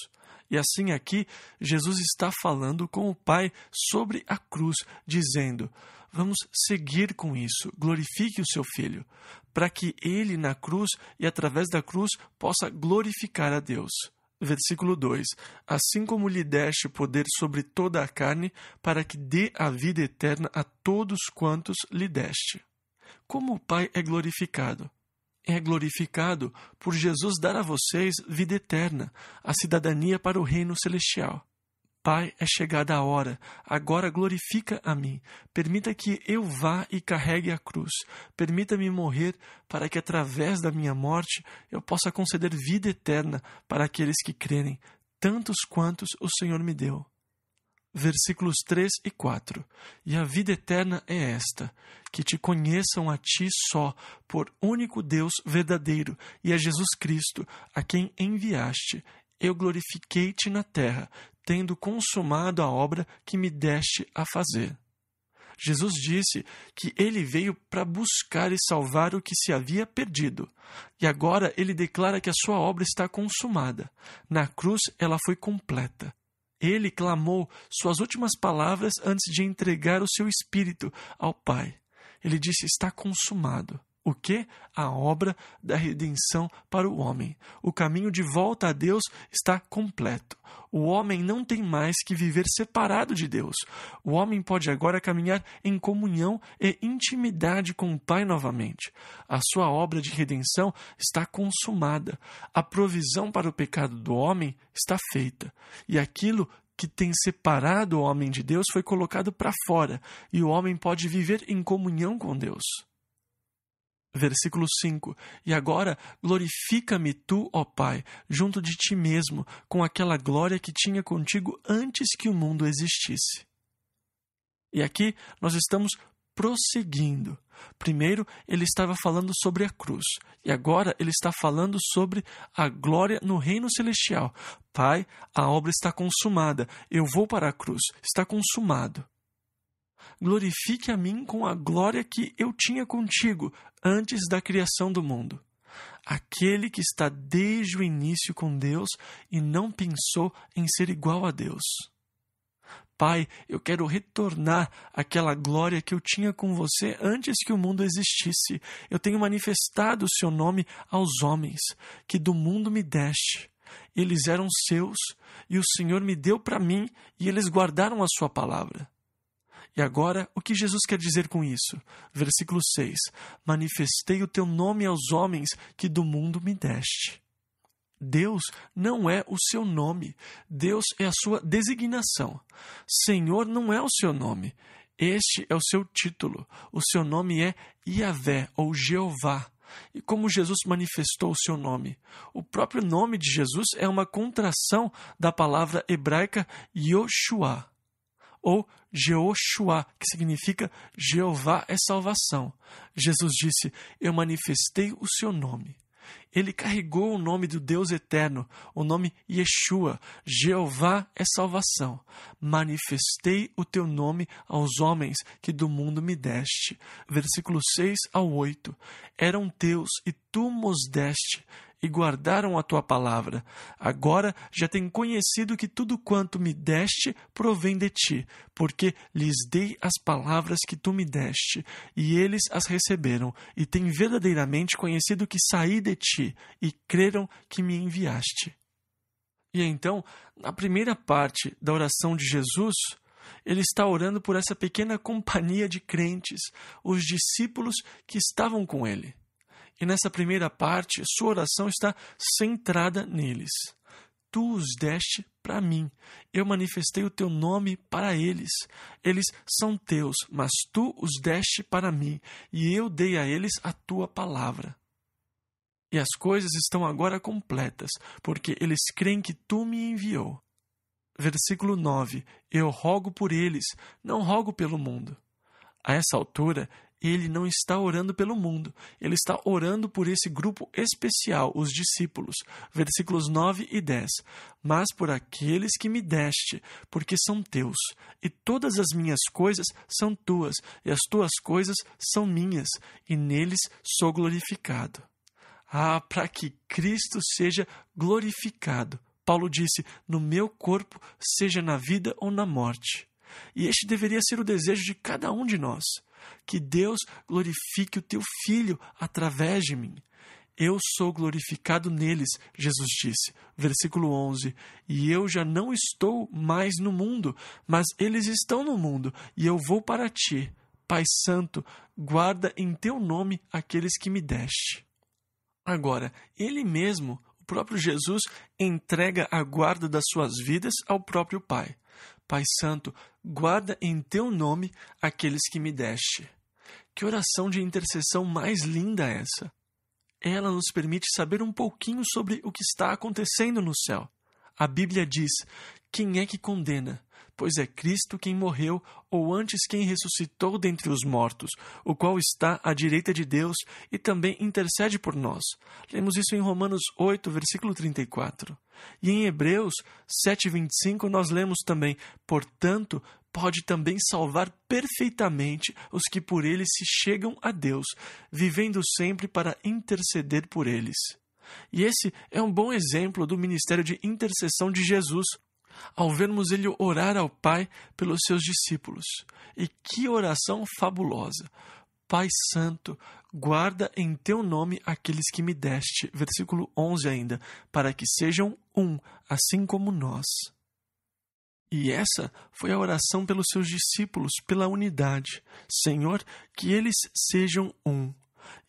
E assim aqui, Jesus está falando com o Pai sobre a cruz, dizendo: Vamos seguir com isso, glorifique o seu filho, para que ele na cruz e através da cruz possa glorificar a Deus. Versículo 2: Assim como lhe deste poder sobre toda a carne, para que dê a vida eterna a todos quantos lhe deste. Como o Pai é glorificado? é glorificado por Jesus dar a vocês vida eterna, a cidadania para o reino celestial. Pai, é chegada a hora, agora glorifica a mim. Permita que eu vá e carregue a cruz. Permita-me morrer, para que através da minha morte eu possa conceder vida eterna para aqueles que crerem, tantos quantos o Senhor me deu versículos 3 e 4. E a vida eterna é esta: que te conheçam a ti só, por único Deus verdadeiro, e a Jesus Cristo, a quem enviaste. Eu glorifiquei-te na terra, tendo consumado a obra que me deste a fazer. Jesus disse que ele veio para buscar e salvar o que se havia perdido. E agora ele declara que a sua obra está consumada. Na cruz ela foi completa. Ele clamou suas últimas palavras antes de entregar o seu espírito ao Pai. Ele disse: Está consumado. O que? A obra da redenção para o homem. O caminho de volta a Deus está completo. O homem não tem mais que viver separado de Deus. O homem pode agora caminhar em comunhão e intimidade com o Pai novamente. A sua obra de redenção está consumada. A provisão para o pecado do homem está feita. E aquilo que tem separado o homem de Deus foi colocado para fora, e o homem pode viver em comunhão com Deus. Versículo 5: E agora glorifica-me tu, ó Pai, junto de ti mesmo, com aquela glória que tinha contigo antes que o mundo existisse. E aqui nós estamos prosseguindo. Primeiro, ele estava falando sobre a cruz, e agora ele está falando sobre a glória no reino celestial. Pai, a obra está consumada, eu vou para a cruz, está consumado glorifique a mim com a glória que eu tinha contigo antes da criação do mundo. Aquele que está desde o início com Deus e não pensou em ser igual a Deus. Pai, eu quero retornar àquela glória que eu tinha com você antes que o mundo existisse. Eu tenho manifestado o seu nome aos homens, que do mundo me deste. Eles eram seus, e o Senhor me deu para mim, e eles guardaram a sua palavra. E agora, o que Jesus quer dizer com isso? Versículo 6: Manifestei o teu nome aos homens que do mundo me deste. Deus não é o seu nome, Deus é a sua designação. Senhor não é o seu nome, este é o seu título. O seu nome é Iavé ou Jeová. E como Jesus manifestou o seu nome? O próprio nome de Jesus é uma contração da palavra hebraica Yoshua, ou Jeoshua, que significa Jeová é salvação. Jesus disse: Eu manifestei o seu nome. Ele carregou o nome do Deus eterno, o nome Yeshua, Jeová é salvação. Manifestei o teu nome aos homens que do mundo me deste. Versículos 6 ao 8. Eram teus e tu mos deste e guardaram a tua palavra. Agora já têm conhecido que tudo quanto me deste provém de ti, porque lhes dei as palavras que tu me deste, e eles as receberam, e têm verdadeiramente conhecido que saí de ti, e creram que me enviaste. E então, na primeira parte da oração de Jesus, ele está orando por essa pequena companhia de crentes, os discípulos que estavam com ele. E nessa primeira parte, sua oração está centrada neles. Tu os deste para mim. Eu manifestei o teu nome para eles. Eles são teus, mas tu os deste para mim, e eu dei a eles a tua palavra. E as coisas estão agora completas, porque eles creem que tu me enviou. Versículo 9: Eu rogo por eles, não rogo pelo mundo. A essa altura, ele não está orando pelo mundo, ele está orando por esse grupo especial, os discípulos. Versículos 9 e 10. Mas por aqueles que me deste, porque são teus, e todas as minhas coisas são tuas, e as tuas coisas são minhas, e neles sou glorificado. Ah, para que Cristo seja glorificado. Paulo disse: No meu corpo, seja na vida ou na morte. E este deveria ser o desejo de cada um de nós. Que Deus glorifique o teu filho através de mim. Eu sou glorificado neles, Jesus disse. Versículo 11: E eu já não estou mais no mundo, mas eles estão no mundo, e eu vou para ti. Pai Santo, guarda em teu nome aqueles que me deste. Agora, ele mesmo, o próprio Jesus, entrega a guarda das suas vidas ao próprio Pai. Pai Santo, guarda em teu nome aqueles que me deste. Que oração de intercessão mais linda é essa! Ela nos permite saber um pouquinho sobre o que está acontecendo no céu. A Bíblia diz: Quem é que condena? Pois é Cristo quem morreu, ou antes quem ressuscitou dentre os mortos, o qual está à direita de Deus e também intercede por nós. Lemos isso em Romanos 8, versículo 34. E em Hebreus 25, nós lemos também: Portanto, pode também salvar perfeitamente os que por ele se chegam a Deus, vivendo sempre para interceder por eles. E esse é um bom exemplo do ministério de intercessão de Jesus, ao vermos ele orar ao Pai pelos seus discípulos. E que oração fabulosa! Pai Santo, guarda em teu nome aqueles que me deste. Versículo 11 ainda, para que sejam um, assim como nós. E essa foi a oração pelos seus discípulos, pela unidade. Senhor, que eles sejam um.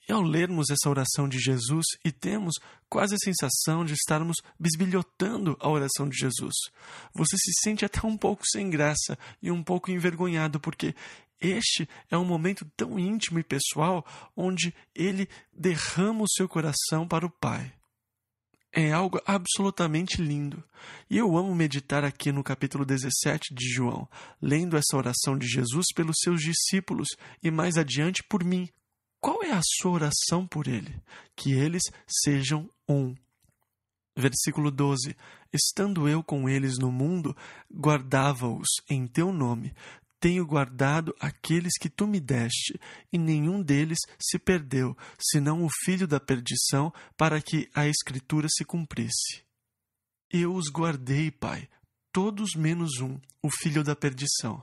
E ao lermos essa oração de Jesus e temos quase a sensação de estarmos bisbilhotando a oração de Jesus, você se sente até um pouco sem graça e um pouco envergonhado, porque este é um momento tão íntimo e pessoal onde ele derrama o seu coração para o Pai é algo absolutamente lindo. E eu amo meditar aqui no capítulo 17 de João, lendo essa oração de Jesus pelos seus discípulos e mais adiante por mim. Qual é a sua oração por ele? Que eles sejam um. Versículo 12: Estando eu com eles no mundo, guardava-os em teu nome. Tenho guardado aqueles que tu me deste, e nenhum deles se perdeu, senão o filho da perdição, para que a Escritura se cumprisse. Eu os guardei, Pai, todos menos um, o filho da perdição.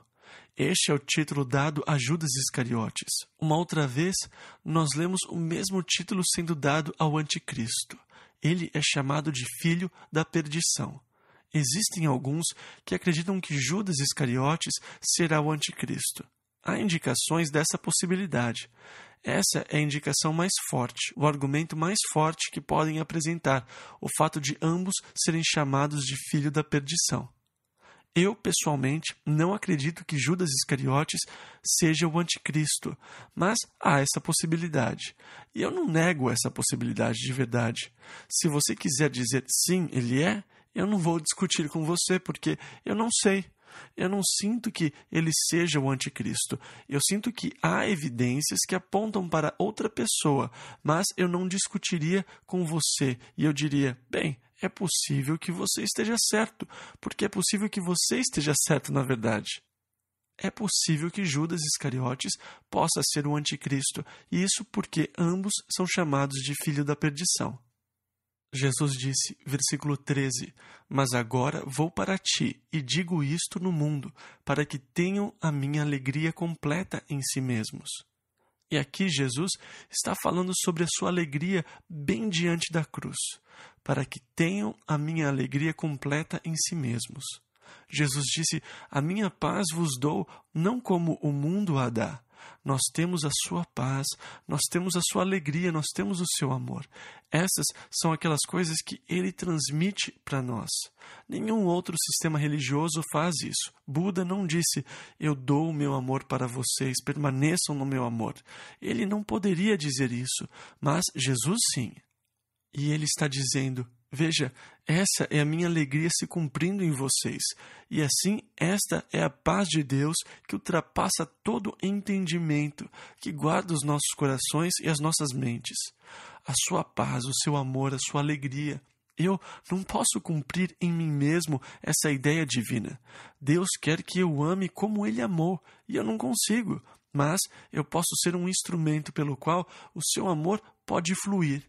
Este é o título dado a Judas Iscariotes. Uma outra vez, nós lemos o mesmo título sendo dado ao Anticristo. Ele é chamado de filho da perdição existem alguns que acreditam que Judas Iscariotes será o anticristo. Há indicações dessa possibilidade. Essa é a indicação mais forte, o argumento mais forte que podem apresentar, o fato de ambos serem chamados de filho da perdição. Eu, pessoalmente, não acredito que Judas Iscariotes seja o anticristo, mas há essa possibilidade. E eu não nego essa possibilidade de verdade. Se você quiser dizer sim, ele é, eu não vou discutir com você porque eu não sei. Eu não sinto que ele seja o anticristo. Eu sinto que há evidências que apontam para outra pessoa, mas eu não discutiria com você e eu diria: bem, é possível que você esteja certo, porque é possível que você esteja certo na verdade. É possível que Judas Iscariotes possa ser o anticristo, e isso porque ambos são chamados de filho da perdição. Jesus disse, versículo 13: Mas agora vou para ti e digo isto no mundo, para que tenham a minha alegria completa em si mesmos. E aqui Jesus está falando sobre a sua alegria bem diante da cruz, para que tenham a minha alegria completa em si mesmos. Jesus disse: A minha paz vos dou, não como o mundo a dá nós temos a sua paz, nós temos a sua alegria, nós temos o seu amor. Essas são aquelas coisas que ele transmite para nós. Nenhum outro sistema religioso faz isso. Buda não disse: Eu dou o meu amor para vocês, permaneçam no meu amor. Ele não poderia dizer isso, mas Jesus sim. E ele está dizendo: Veja, essa é a minha alegria se cumprindo em vocês. E assim, esta é a paz de Deus que ultrapassa todo entendimento, que guarda os nossos corações e as nossas mentes. A sua paz, o seu amor, a sua alegria. Eu não posso cumprir em mim mesmo essa ideia divina. Deus quer que eu ame como Ele amou, e eu não consigo, mas eu posso ser um instrumento pelo qual o seu amor pode fluir.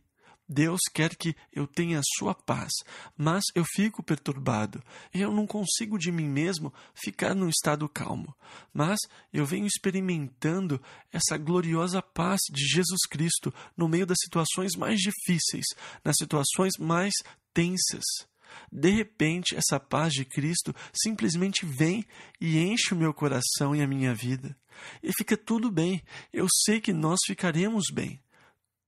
Deus quer que eu tenha a sua paz, mas eu fico perturbado. Eu não consigo de mim mesmo ficar num estado calmo, mas eu venho experimentando essa gloriosa paz de Jesus Cristo no meio das situações mais difíceis, nas situações mais tensas. De repente, essa paz de Cristo simplesmente vem e enche o meu coração e a minha vida. E fica tudo bem. Eu sei que nós ficaremos bem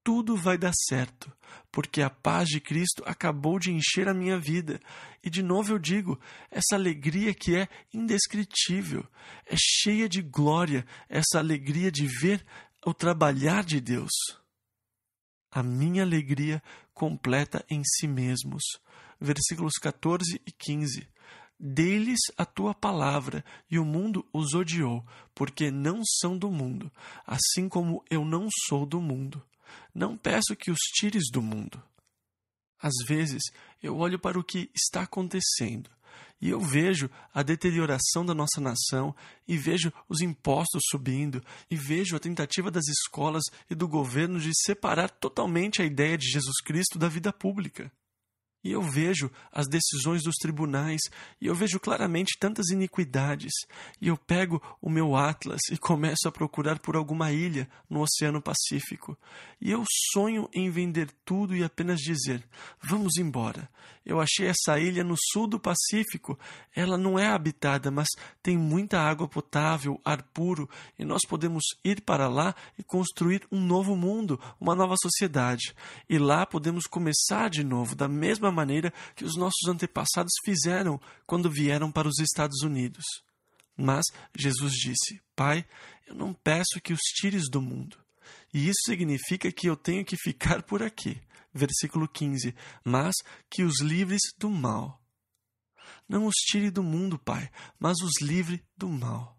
tudo vai dar certo, porque a paz de Cristo acabou de encher a minha vida. E de novo eu digo, essa alegria que é indescritível, é cheia de glória, essa alegria de ver o trabalhar de Deus. A minha alegria completa em si mesmos. Versículos 14 e 15. Deles a tua palavra, e o mundo os odiou, porque não são do mundo, assim como eu não sou do mundo não peço que os tires do mundo. Às vezes, eu olho para o que está acontecendo e eu vejo a deterioração da nossa nação, e vejo os impostos subindo, e vejo a tentativa das escolas e do governo de separar totalmente a ideia de Jesus Cristo da vida pública. E eu vejo as decisões dos tribunais, e eu vejo claramente tantas iniquidades, e eu pego o meu atlas e começo a procurar por alguma ilha no Oceano Pacífico. E eu sonho em vender tudo e apenas dizer: vamos embora. Eu achei essa ilha no sul do Pacífico. Ela não é habitada, mas tem muita água potável, ar puro, e nós podemos ir para lá e construir um novo mundo, uma nova sociedade. E lá podemos começar de novo, da mesma mesma maneira que os nossos antepassados fizeram quando vieram para os Estados Unidos. Mas Jesus disse: Pai, eu não peço que os tires do mundo. E isso significa que eu tenho que ficar por aqui. Versículo 15: Mas que os livres do mal. Não os tire do mundo, Pai, mas os livre do mal.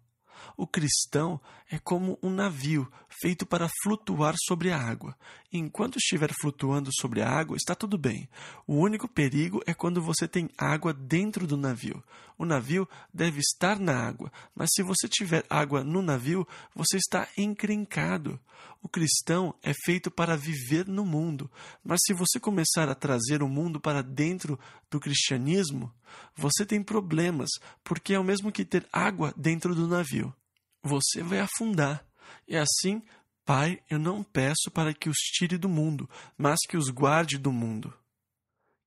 O cristão é como um navio feito para flutuar sobre a água. Enquanto estiver flutuando sobre a água, está tudo bem. O único perigo é quando você tem água dentro do navio. O navio deve estar na água, mas se você tiver água no navio, você está encrencado. O cristão é feito para viver no mundo, mas se você começar a trazer o mundo para dentro do cristianismo, você tem problemas, porque é o mesmo que ter água dentro do navio. Você vai afundar. E assim Pai, eu não peço para que os tire do mundo, mas que os guarde do mundo.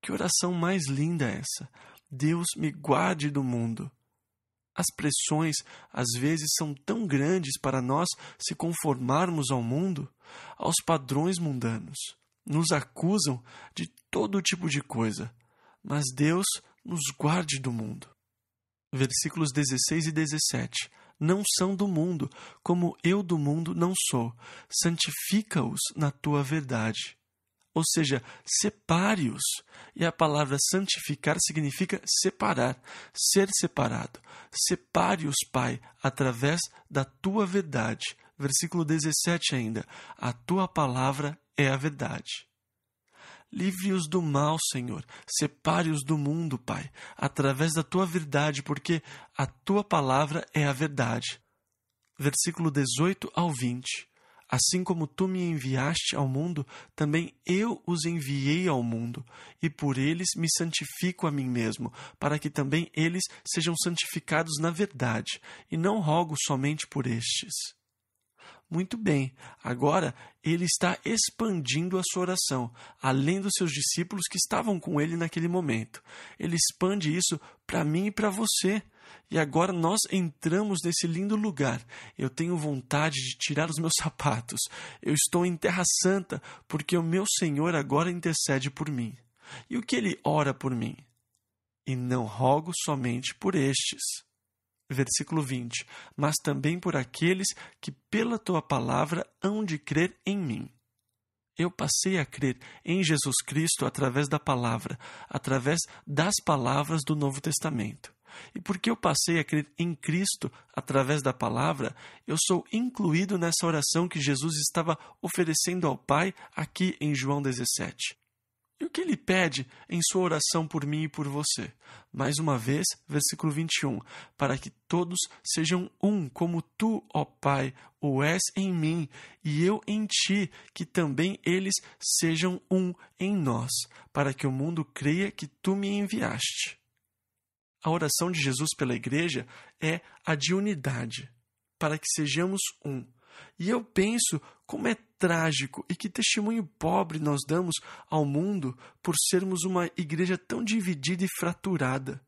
Que oração mais linda é essa! Deus me guarde do mundo. As pressões às vezes são tão grandes para nós se conformarmos ao mundo, aos padrões mundanos. Nos acusam de todo tipo de coisa, mas Deus nos guarde do mundo. Versículos 16 e 17 não são do mundo, como eu do mundo não sou. Santifica-os na tua verdade. Ou seja, separe-os. E a palavra santificar significa separar, ser separado. Separe-os, Pai, através da tua verdade. Versículo 17 ainda. A tua palavra é a verdade. Livre-os do mal, Senhor. Separe-os do mundo, Pai, através da tua verdade, porque a tua palavra é a verdade. Versículo 18 ao 20. Assim como tu me enviaste ao mundo, também eu os enviei ao mundo, e por eles me santifico a mim mesmo, para que também eles sejam santificados na verdade, e não rogo somente por estes. Muito bem, agora ele está expandindo a sua oração, além dos seus discípulos que estavam com ele naquele momento. Ele expande isso para mim e para você. E agora nós entramos nesse lindo lugar. Eu tenho vontade de tirar os meus sapatos. Eu estou em Terra Santa, porque o meu Senhor agora intercede por mim. E o que ele ora por mim? E não rogo somente por estes versículo 20, mas também por aqueles que pela tua palavra hão de crer em mim. Eu passei a crer em Jesus Cristo através da palavra, através das palavras do Novo Testamento. E porque eu passei a crer em Cristo através da palavra, eu sou incluído nessa oração que Jesus estava oferecendo ao Pai aqui em João 17. E o que ele pede em sua oração por mim e por você? Mais uma vez, versículo 21. Para que todos sejam um, como tu, ó Pai, o és em mim e eu em ti, que também eles sejam um em nós, para que o mundo creia que tu me enviaste. A oração de Jesus pela igreja é a de unidade, para que sejamos um. E eu penso como é trágico e que testemunho pobre nós damos ao mundo por sermos uma igreja tão dividida e fraturada.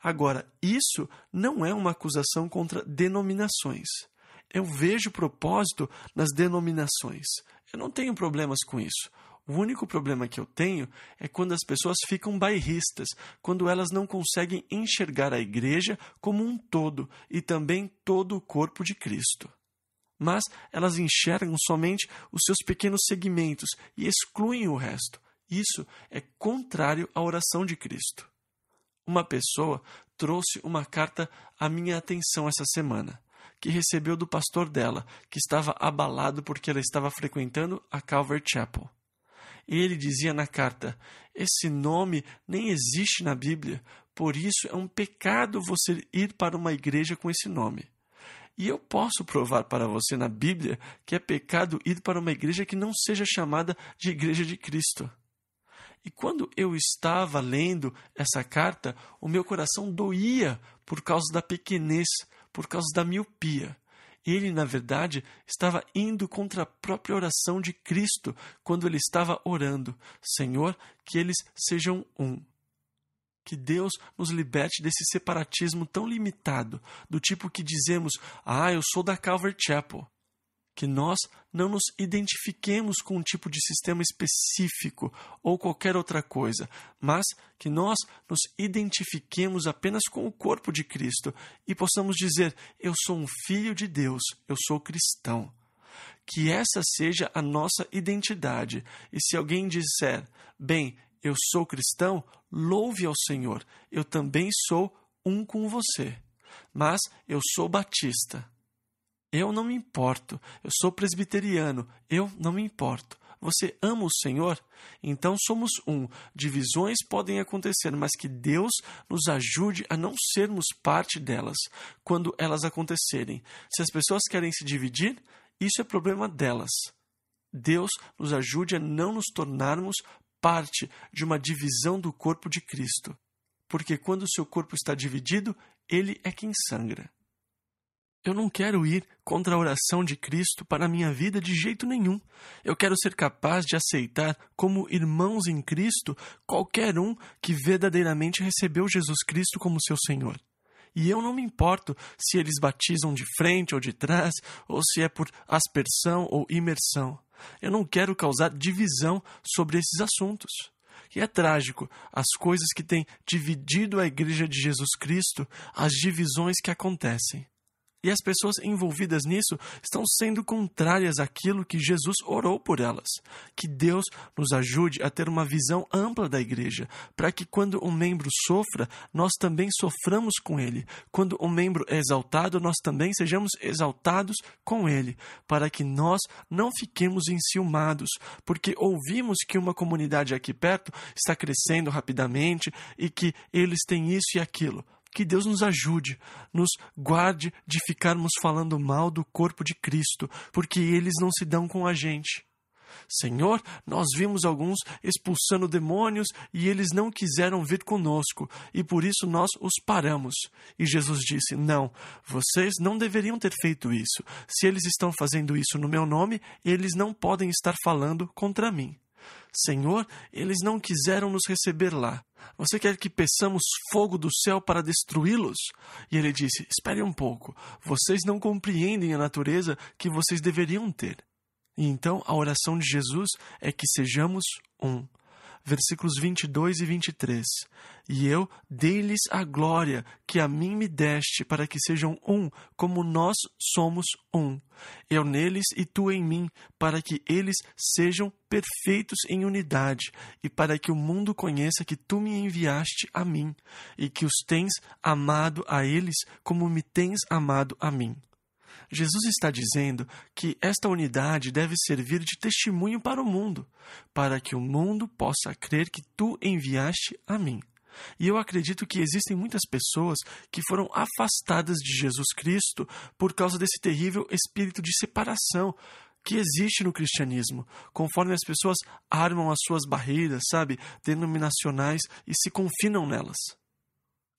Agora, isso não é uma acusação contra denominações. Eu vejo propósito nas denominações. Eu não tenho problemas com isso. O único problema que eu tenho é quando as pessoas ficam bairristas, quando elas não conseguem enxergar a igreja como um todo e também todo o corpo de Cristo mas elas enxergam somente os seus pequenos segmentos e excluem o resto. Isso é contrário à oração de Cristo. Uma pessoa trouxe uma carta à minha atenção essa semana, que recebeu do pastor dela, que estava abalado porque ela estava frequentando a Calvert Chapel. Ele dizia na carta: Esse nome nem existe na Bíblia, por isso é um pecado você ir para uma igreja com esse nome. E eu posso provar para você na Bíblia que é pecado ir para uma igreja que não seja chamada de Igreja de Cristo. E quando eu estava lendo essa carta, o meu coração doía por causa da pequenez, por causa da miopia. Ele, na verdade, estava indo contra a própria oração de Cristo quando ele estava orando: Senhor, que eles sejam um que Deus nos liberte desse separatismo tão limitado, do tipo que dizemos: "Ah, eu sou da Calvert Chapel". Que nós não nos identifiquemos com um tipo de sistema específico ou qualquer outra coisa, mas que nós nos identifiquemos apenas com o corpo de Cristo e possamos dizer: Eu sou um filho de Deus, eu sou cristão que essa seja a nossa identidade. E se alguém disser, bem, eu sou cristão, louve ao Senhor, eu também sou um com você. Mas eu sou batista. Eu não me importo. Eu sou presbiteriano. Eu não me importo. Você ama o Senhor? Então somos um. Divisões podem acontecer, mas que Deus nos ajude a não sermos parte delas quando elas acontecerem. Se as pessoas querem se dividir, isso é problema delas. Deus nos ajude a não nos tornarmos parte de uma divisão do corpo de Cristo, porque quando o seu corpo está dividido, ele é quem sangra. Eu não quero ir contra a oração de Cristo para a minha vida de jeito nenhum. Eu quero ser capaz de aceitar como irmãos em Cristo qualquer um que verdadeiramente recebeu Jesus Cristo como seu Senhor. E eu não me importo se eles batizam de frente ou de trás, ou se é por aspersão ou imersão. Eu não quero causar divisão sobre esses assuntos. E é trágico as coisas que têm dividido a Igreja de Jesus Cristo, as divisões que acontecem. E as pessoas envolvidas nisso estão sendo contrárias àquilo que Jesus orou por elas. Que Deus nos ajude a ter uma visão ampla da igreja, para que quando um membro sofra, nós também soframos com ele. Quando um membro é exaltado, nós também sejamos exaltados com ele, para que nós não fiquemos enciumados, porque ouvimos que uma comunidade aqui perto está crescendo rapidamente e que eles têm isso e aquilo. Que Deus nos ajude, nos guarde de ficarmos falando mal do corpo de Cristo, porque eles não se dão com a gente. Senhor, nós vimos alguns expulsando demônios e eles não quiseram vir conosco, e por isso nós os paramos. E Jesus disse: Não, vocês não deveriam ter feito isso. Se eles estão fazendo isso no meu nome, eles não podem estar falando contra mim. Senhor, eles não quiseram nos receber lá. Você quer que peçamos fogo do céu para destruí-los? E ele disse: Espere um pouco, vocês não compreendem a natureza que vocês deveriam ter. E então a oração de Jesus é que sejamos um versículos 22 e 23. E eu dei-lhes a glória que a mim me deste, para que sejam um, como nós somos um. Eu neles e tu em mim, para que eles sejam perfeitos em unidade, e para que o mundo conheça que tu me enviaste a mim, e que os tens amado a eles como me tens amado a mim. Jesus está dizendo que esta unidade deve servir de testemunho para o mundo, para que o mundo possa crer que tu enviaste a mim. E eu acredito que existem muitas pessoas que foram afastadas de Jesus Cristo por causa desse terrível espírito de separação que existe no cristianismo, conforme as pessoas armam as suas barreiras, sabe, denominacionais e se confinam nelas.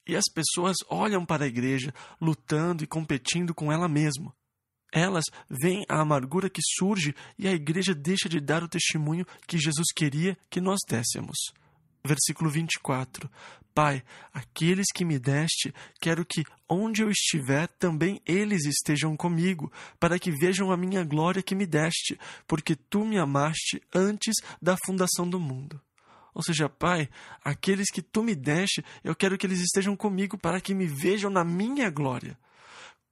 E as pessoas olham para a igreja lutando e competindo com ela mesma elas veem a amargura que surge e a igreja deixa de dar o testemunho que Jesus queria que nós dessemos. Versículo 24: Pai, aqueles que me deste, quero que, onde eu estiver, também eles estejam comigo, para que vejam a minha glória que me deste, porque tu me amaste antes da fundação do mundo. Ou seja, Pai, aqueles que tu me deste, eu quero que eles estejam comigo para que me vejam na minha glória.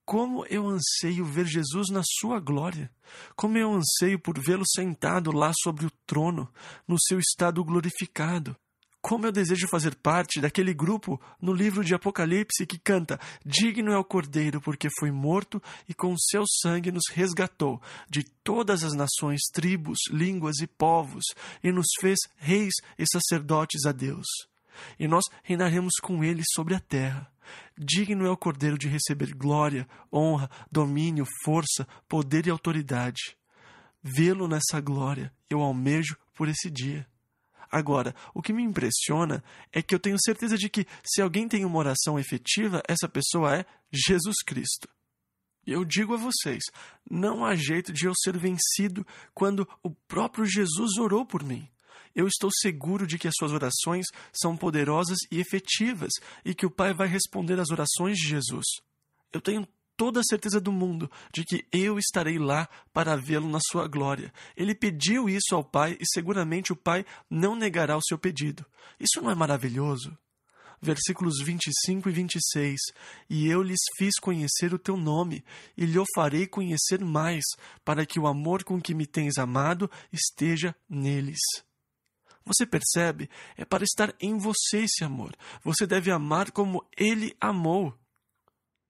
Como eu anseio ver Jesus na sua glória! Como eu anseio por vê-lo sentado lá sobre o trono, no seu estado glorificado! Como eu desejo fazer parte daquele grupo no livro de Apocalipse que canta: Digno é o Cordeiro, porque foi morto e com seu sangue nos resgatou de todas as nações, tribos, línguas e povos, e nos fez reis e sacerdotes a Deus e nós reinaremos com ele sobre a terra. Digno é o Cordeiro de receber glória, honra, domínio, força, poder e autoridade. Vê-lo nessa glória eu almejo por esse dia. Agora, o que me impressiona é que eu tenho certeza de que, se alguém tem uma oração efetiva, essa pessoa é Jesus Cristo. E eu digo a vocês: não há jeito de eu ser vencido quando o próprio Jesus orou por mim. Eu estou seguro de que as suas orações são poderosas e efetivas e que o Pai vai responder às orações de Jesus. Eu tenho toda a certeza do mundo de que eu estarei lá para vê-lo na sua glória. Ele pediu isso ao Pai e seguramente o Pai não negará o seu pedido. Isso não é maravilhoso? Versículos 25 e 26: E eu lhes fiz conhecer o teu nome, e lhe o farei conhecer mais, para que o amor com que me tens amado esteja neles. Você percebe? É para estar em você esse amor. Você deve amar como ele amou.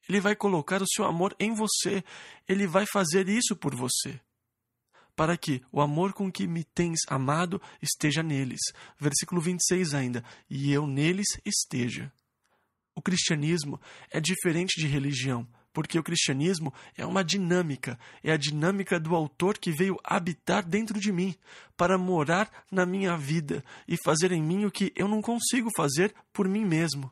Ele vai colocar o seu amor em você. Ele vai fazer isso por você. Para que o amor com que me tens amado esteja neles. Versículo 26 ainda. E eu neles esteja. O cristianismo é diferente de religião porque o cristianismo é uma dinâmica, é a dinâmica do autor que veio habitar dentro de mim, para morar na minha vida e fazer em mim o que eu não consigo fazer por mim mesmo.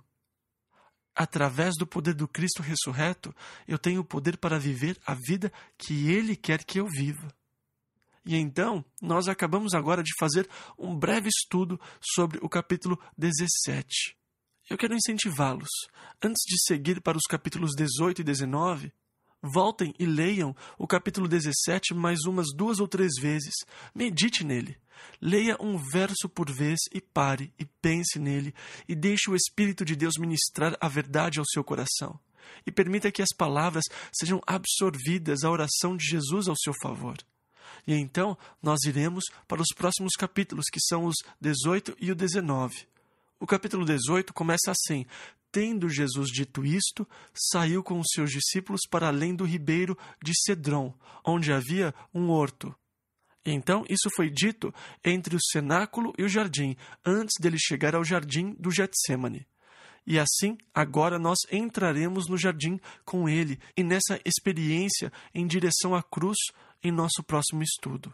Através do poder do Cristo ressurreto, eu tenho o poder para viver a vida que Ele quer que eu viva. E então, nós acabamos agora de fazer um breve estudo sobre o capítulo 17. Eu quero incentivá-los. Antes de seguir para os capítulos 18 e 19, voltem e leiam o capítulo 17 mais umas duas ou três vezes. Medite nele. Leia um verso por vez e pare e pense nele e deixe o Espírito de Deus ministrar a verdade ao seu coração. E permita que as palavras sejam absorvidas à oração de Jesus ao seu favor. E então nós iremos para os próximos capítulos, que são os 18 e o 19. O capítulo 18 começa assim: Tendo Jesus dito isto, saiu com os seus discípulos para além do ribeiro de Cedrão, onde havia um horto. Então isso foi dito entre o cenáculo e o jardim, antes dele chegar ao jardim do Getsemane. E assim, agora nós entraremos no jardim com ele e nessa experiência em direção à cruz em nosso próximo estudo.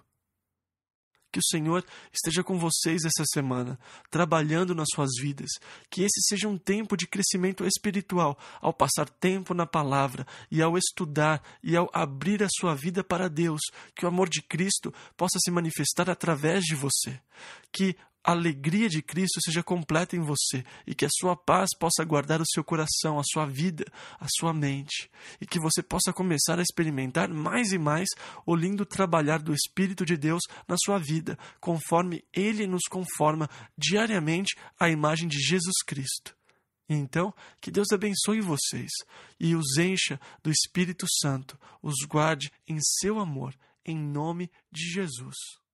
Que o Senhor esteja com vocês essa semana, trabalhando nas suas vidas. Que esse seja um tempo de crescimento espiritual, ao passar tempo na palavra e ao estudar e ao abrir a sua vida para Deus. Que o amor de Cristo possa se manifestar através de você. Que a alegria de Cristo seja completa em você e que a sua paz possa guardar o seu coração, a sua vida, a sua mente e que você possa começar a experimentar mais e mais o lindo trabalhar do Espírito de Deus na sua vida, conforme ele nos conforma diariamente à imagem de Jesus Cristo. então, que Deus abençoe vocês e os encha do Espírito Santo, os guarde em seu amor, em nome de Jesus.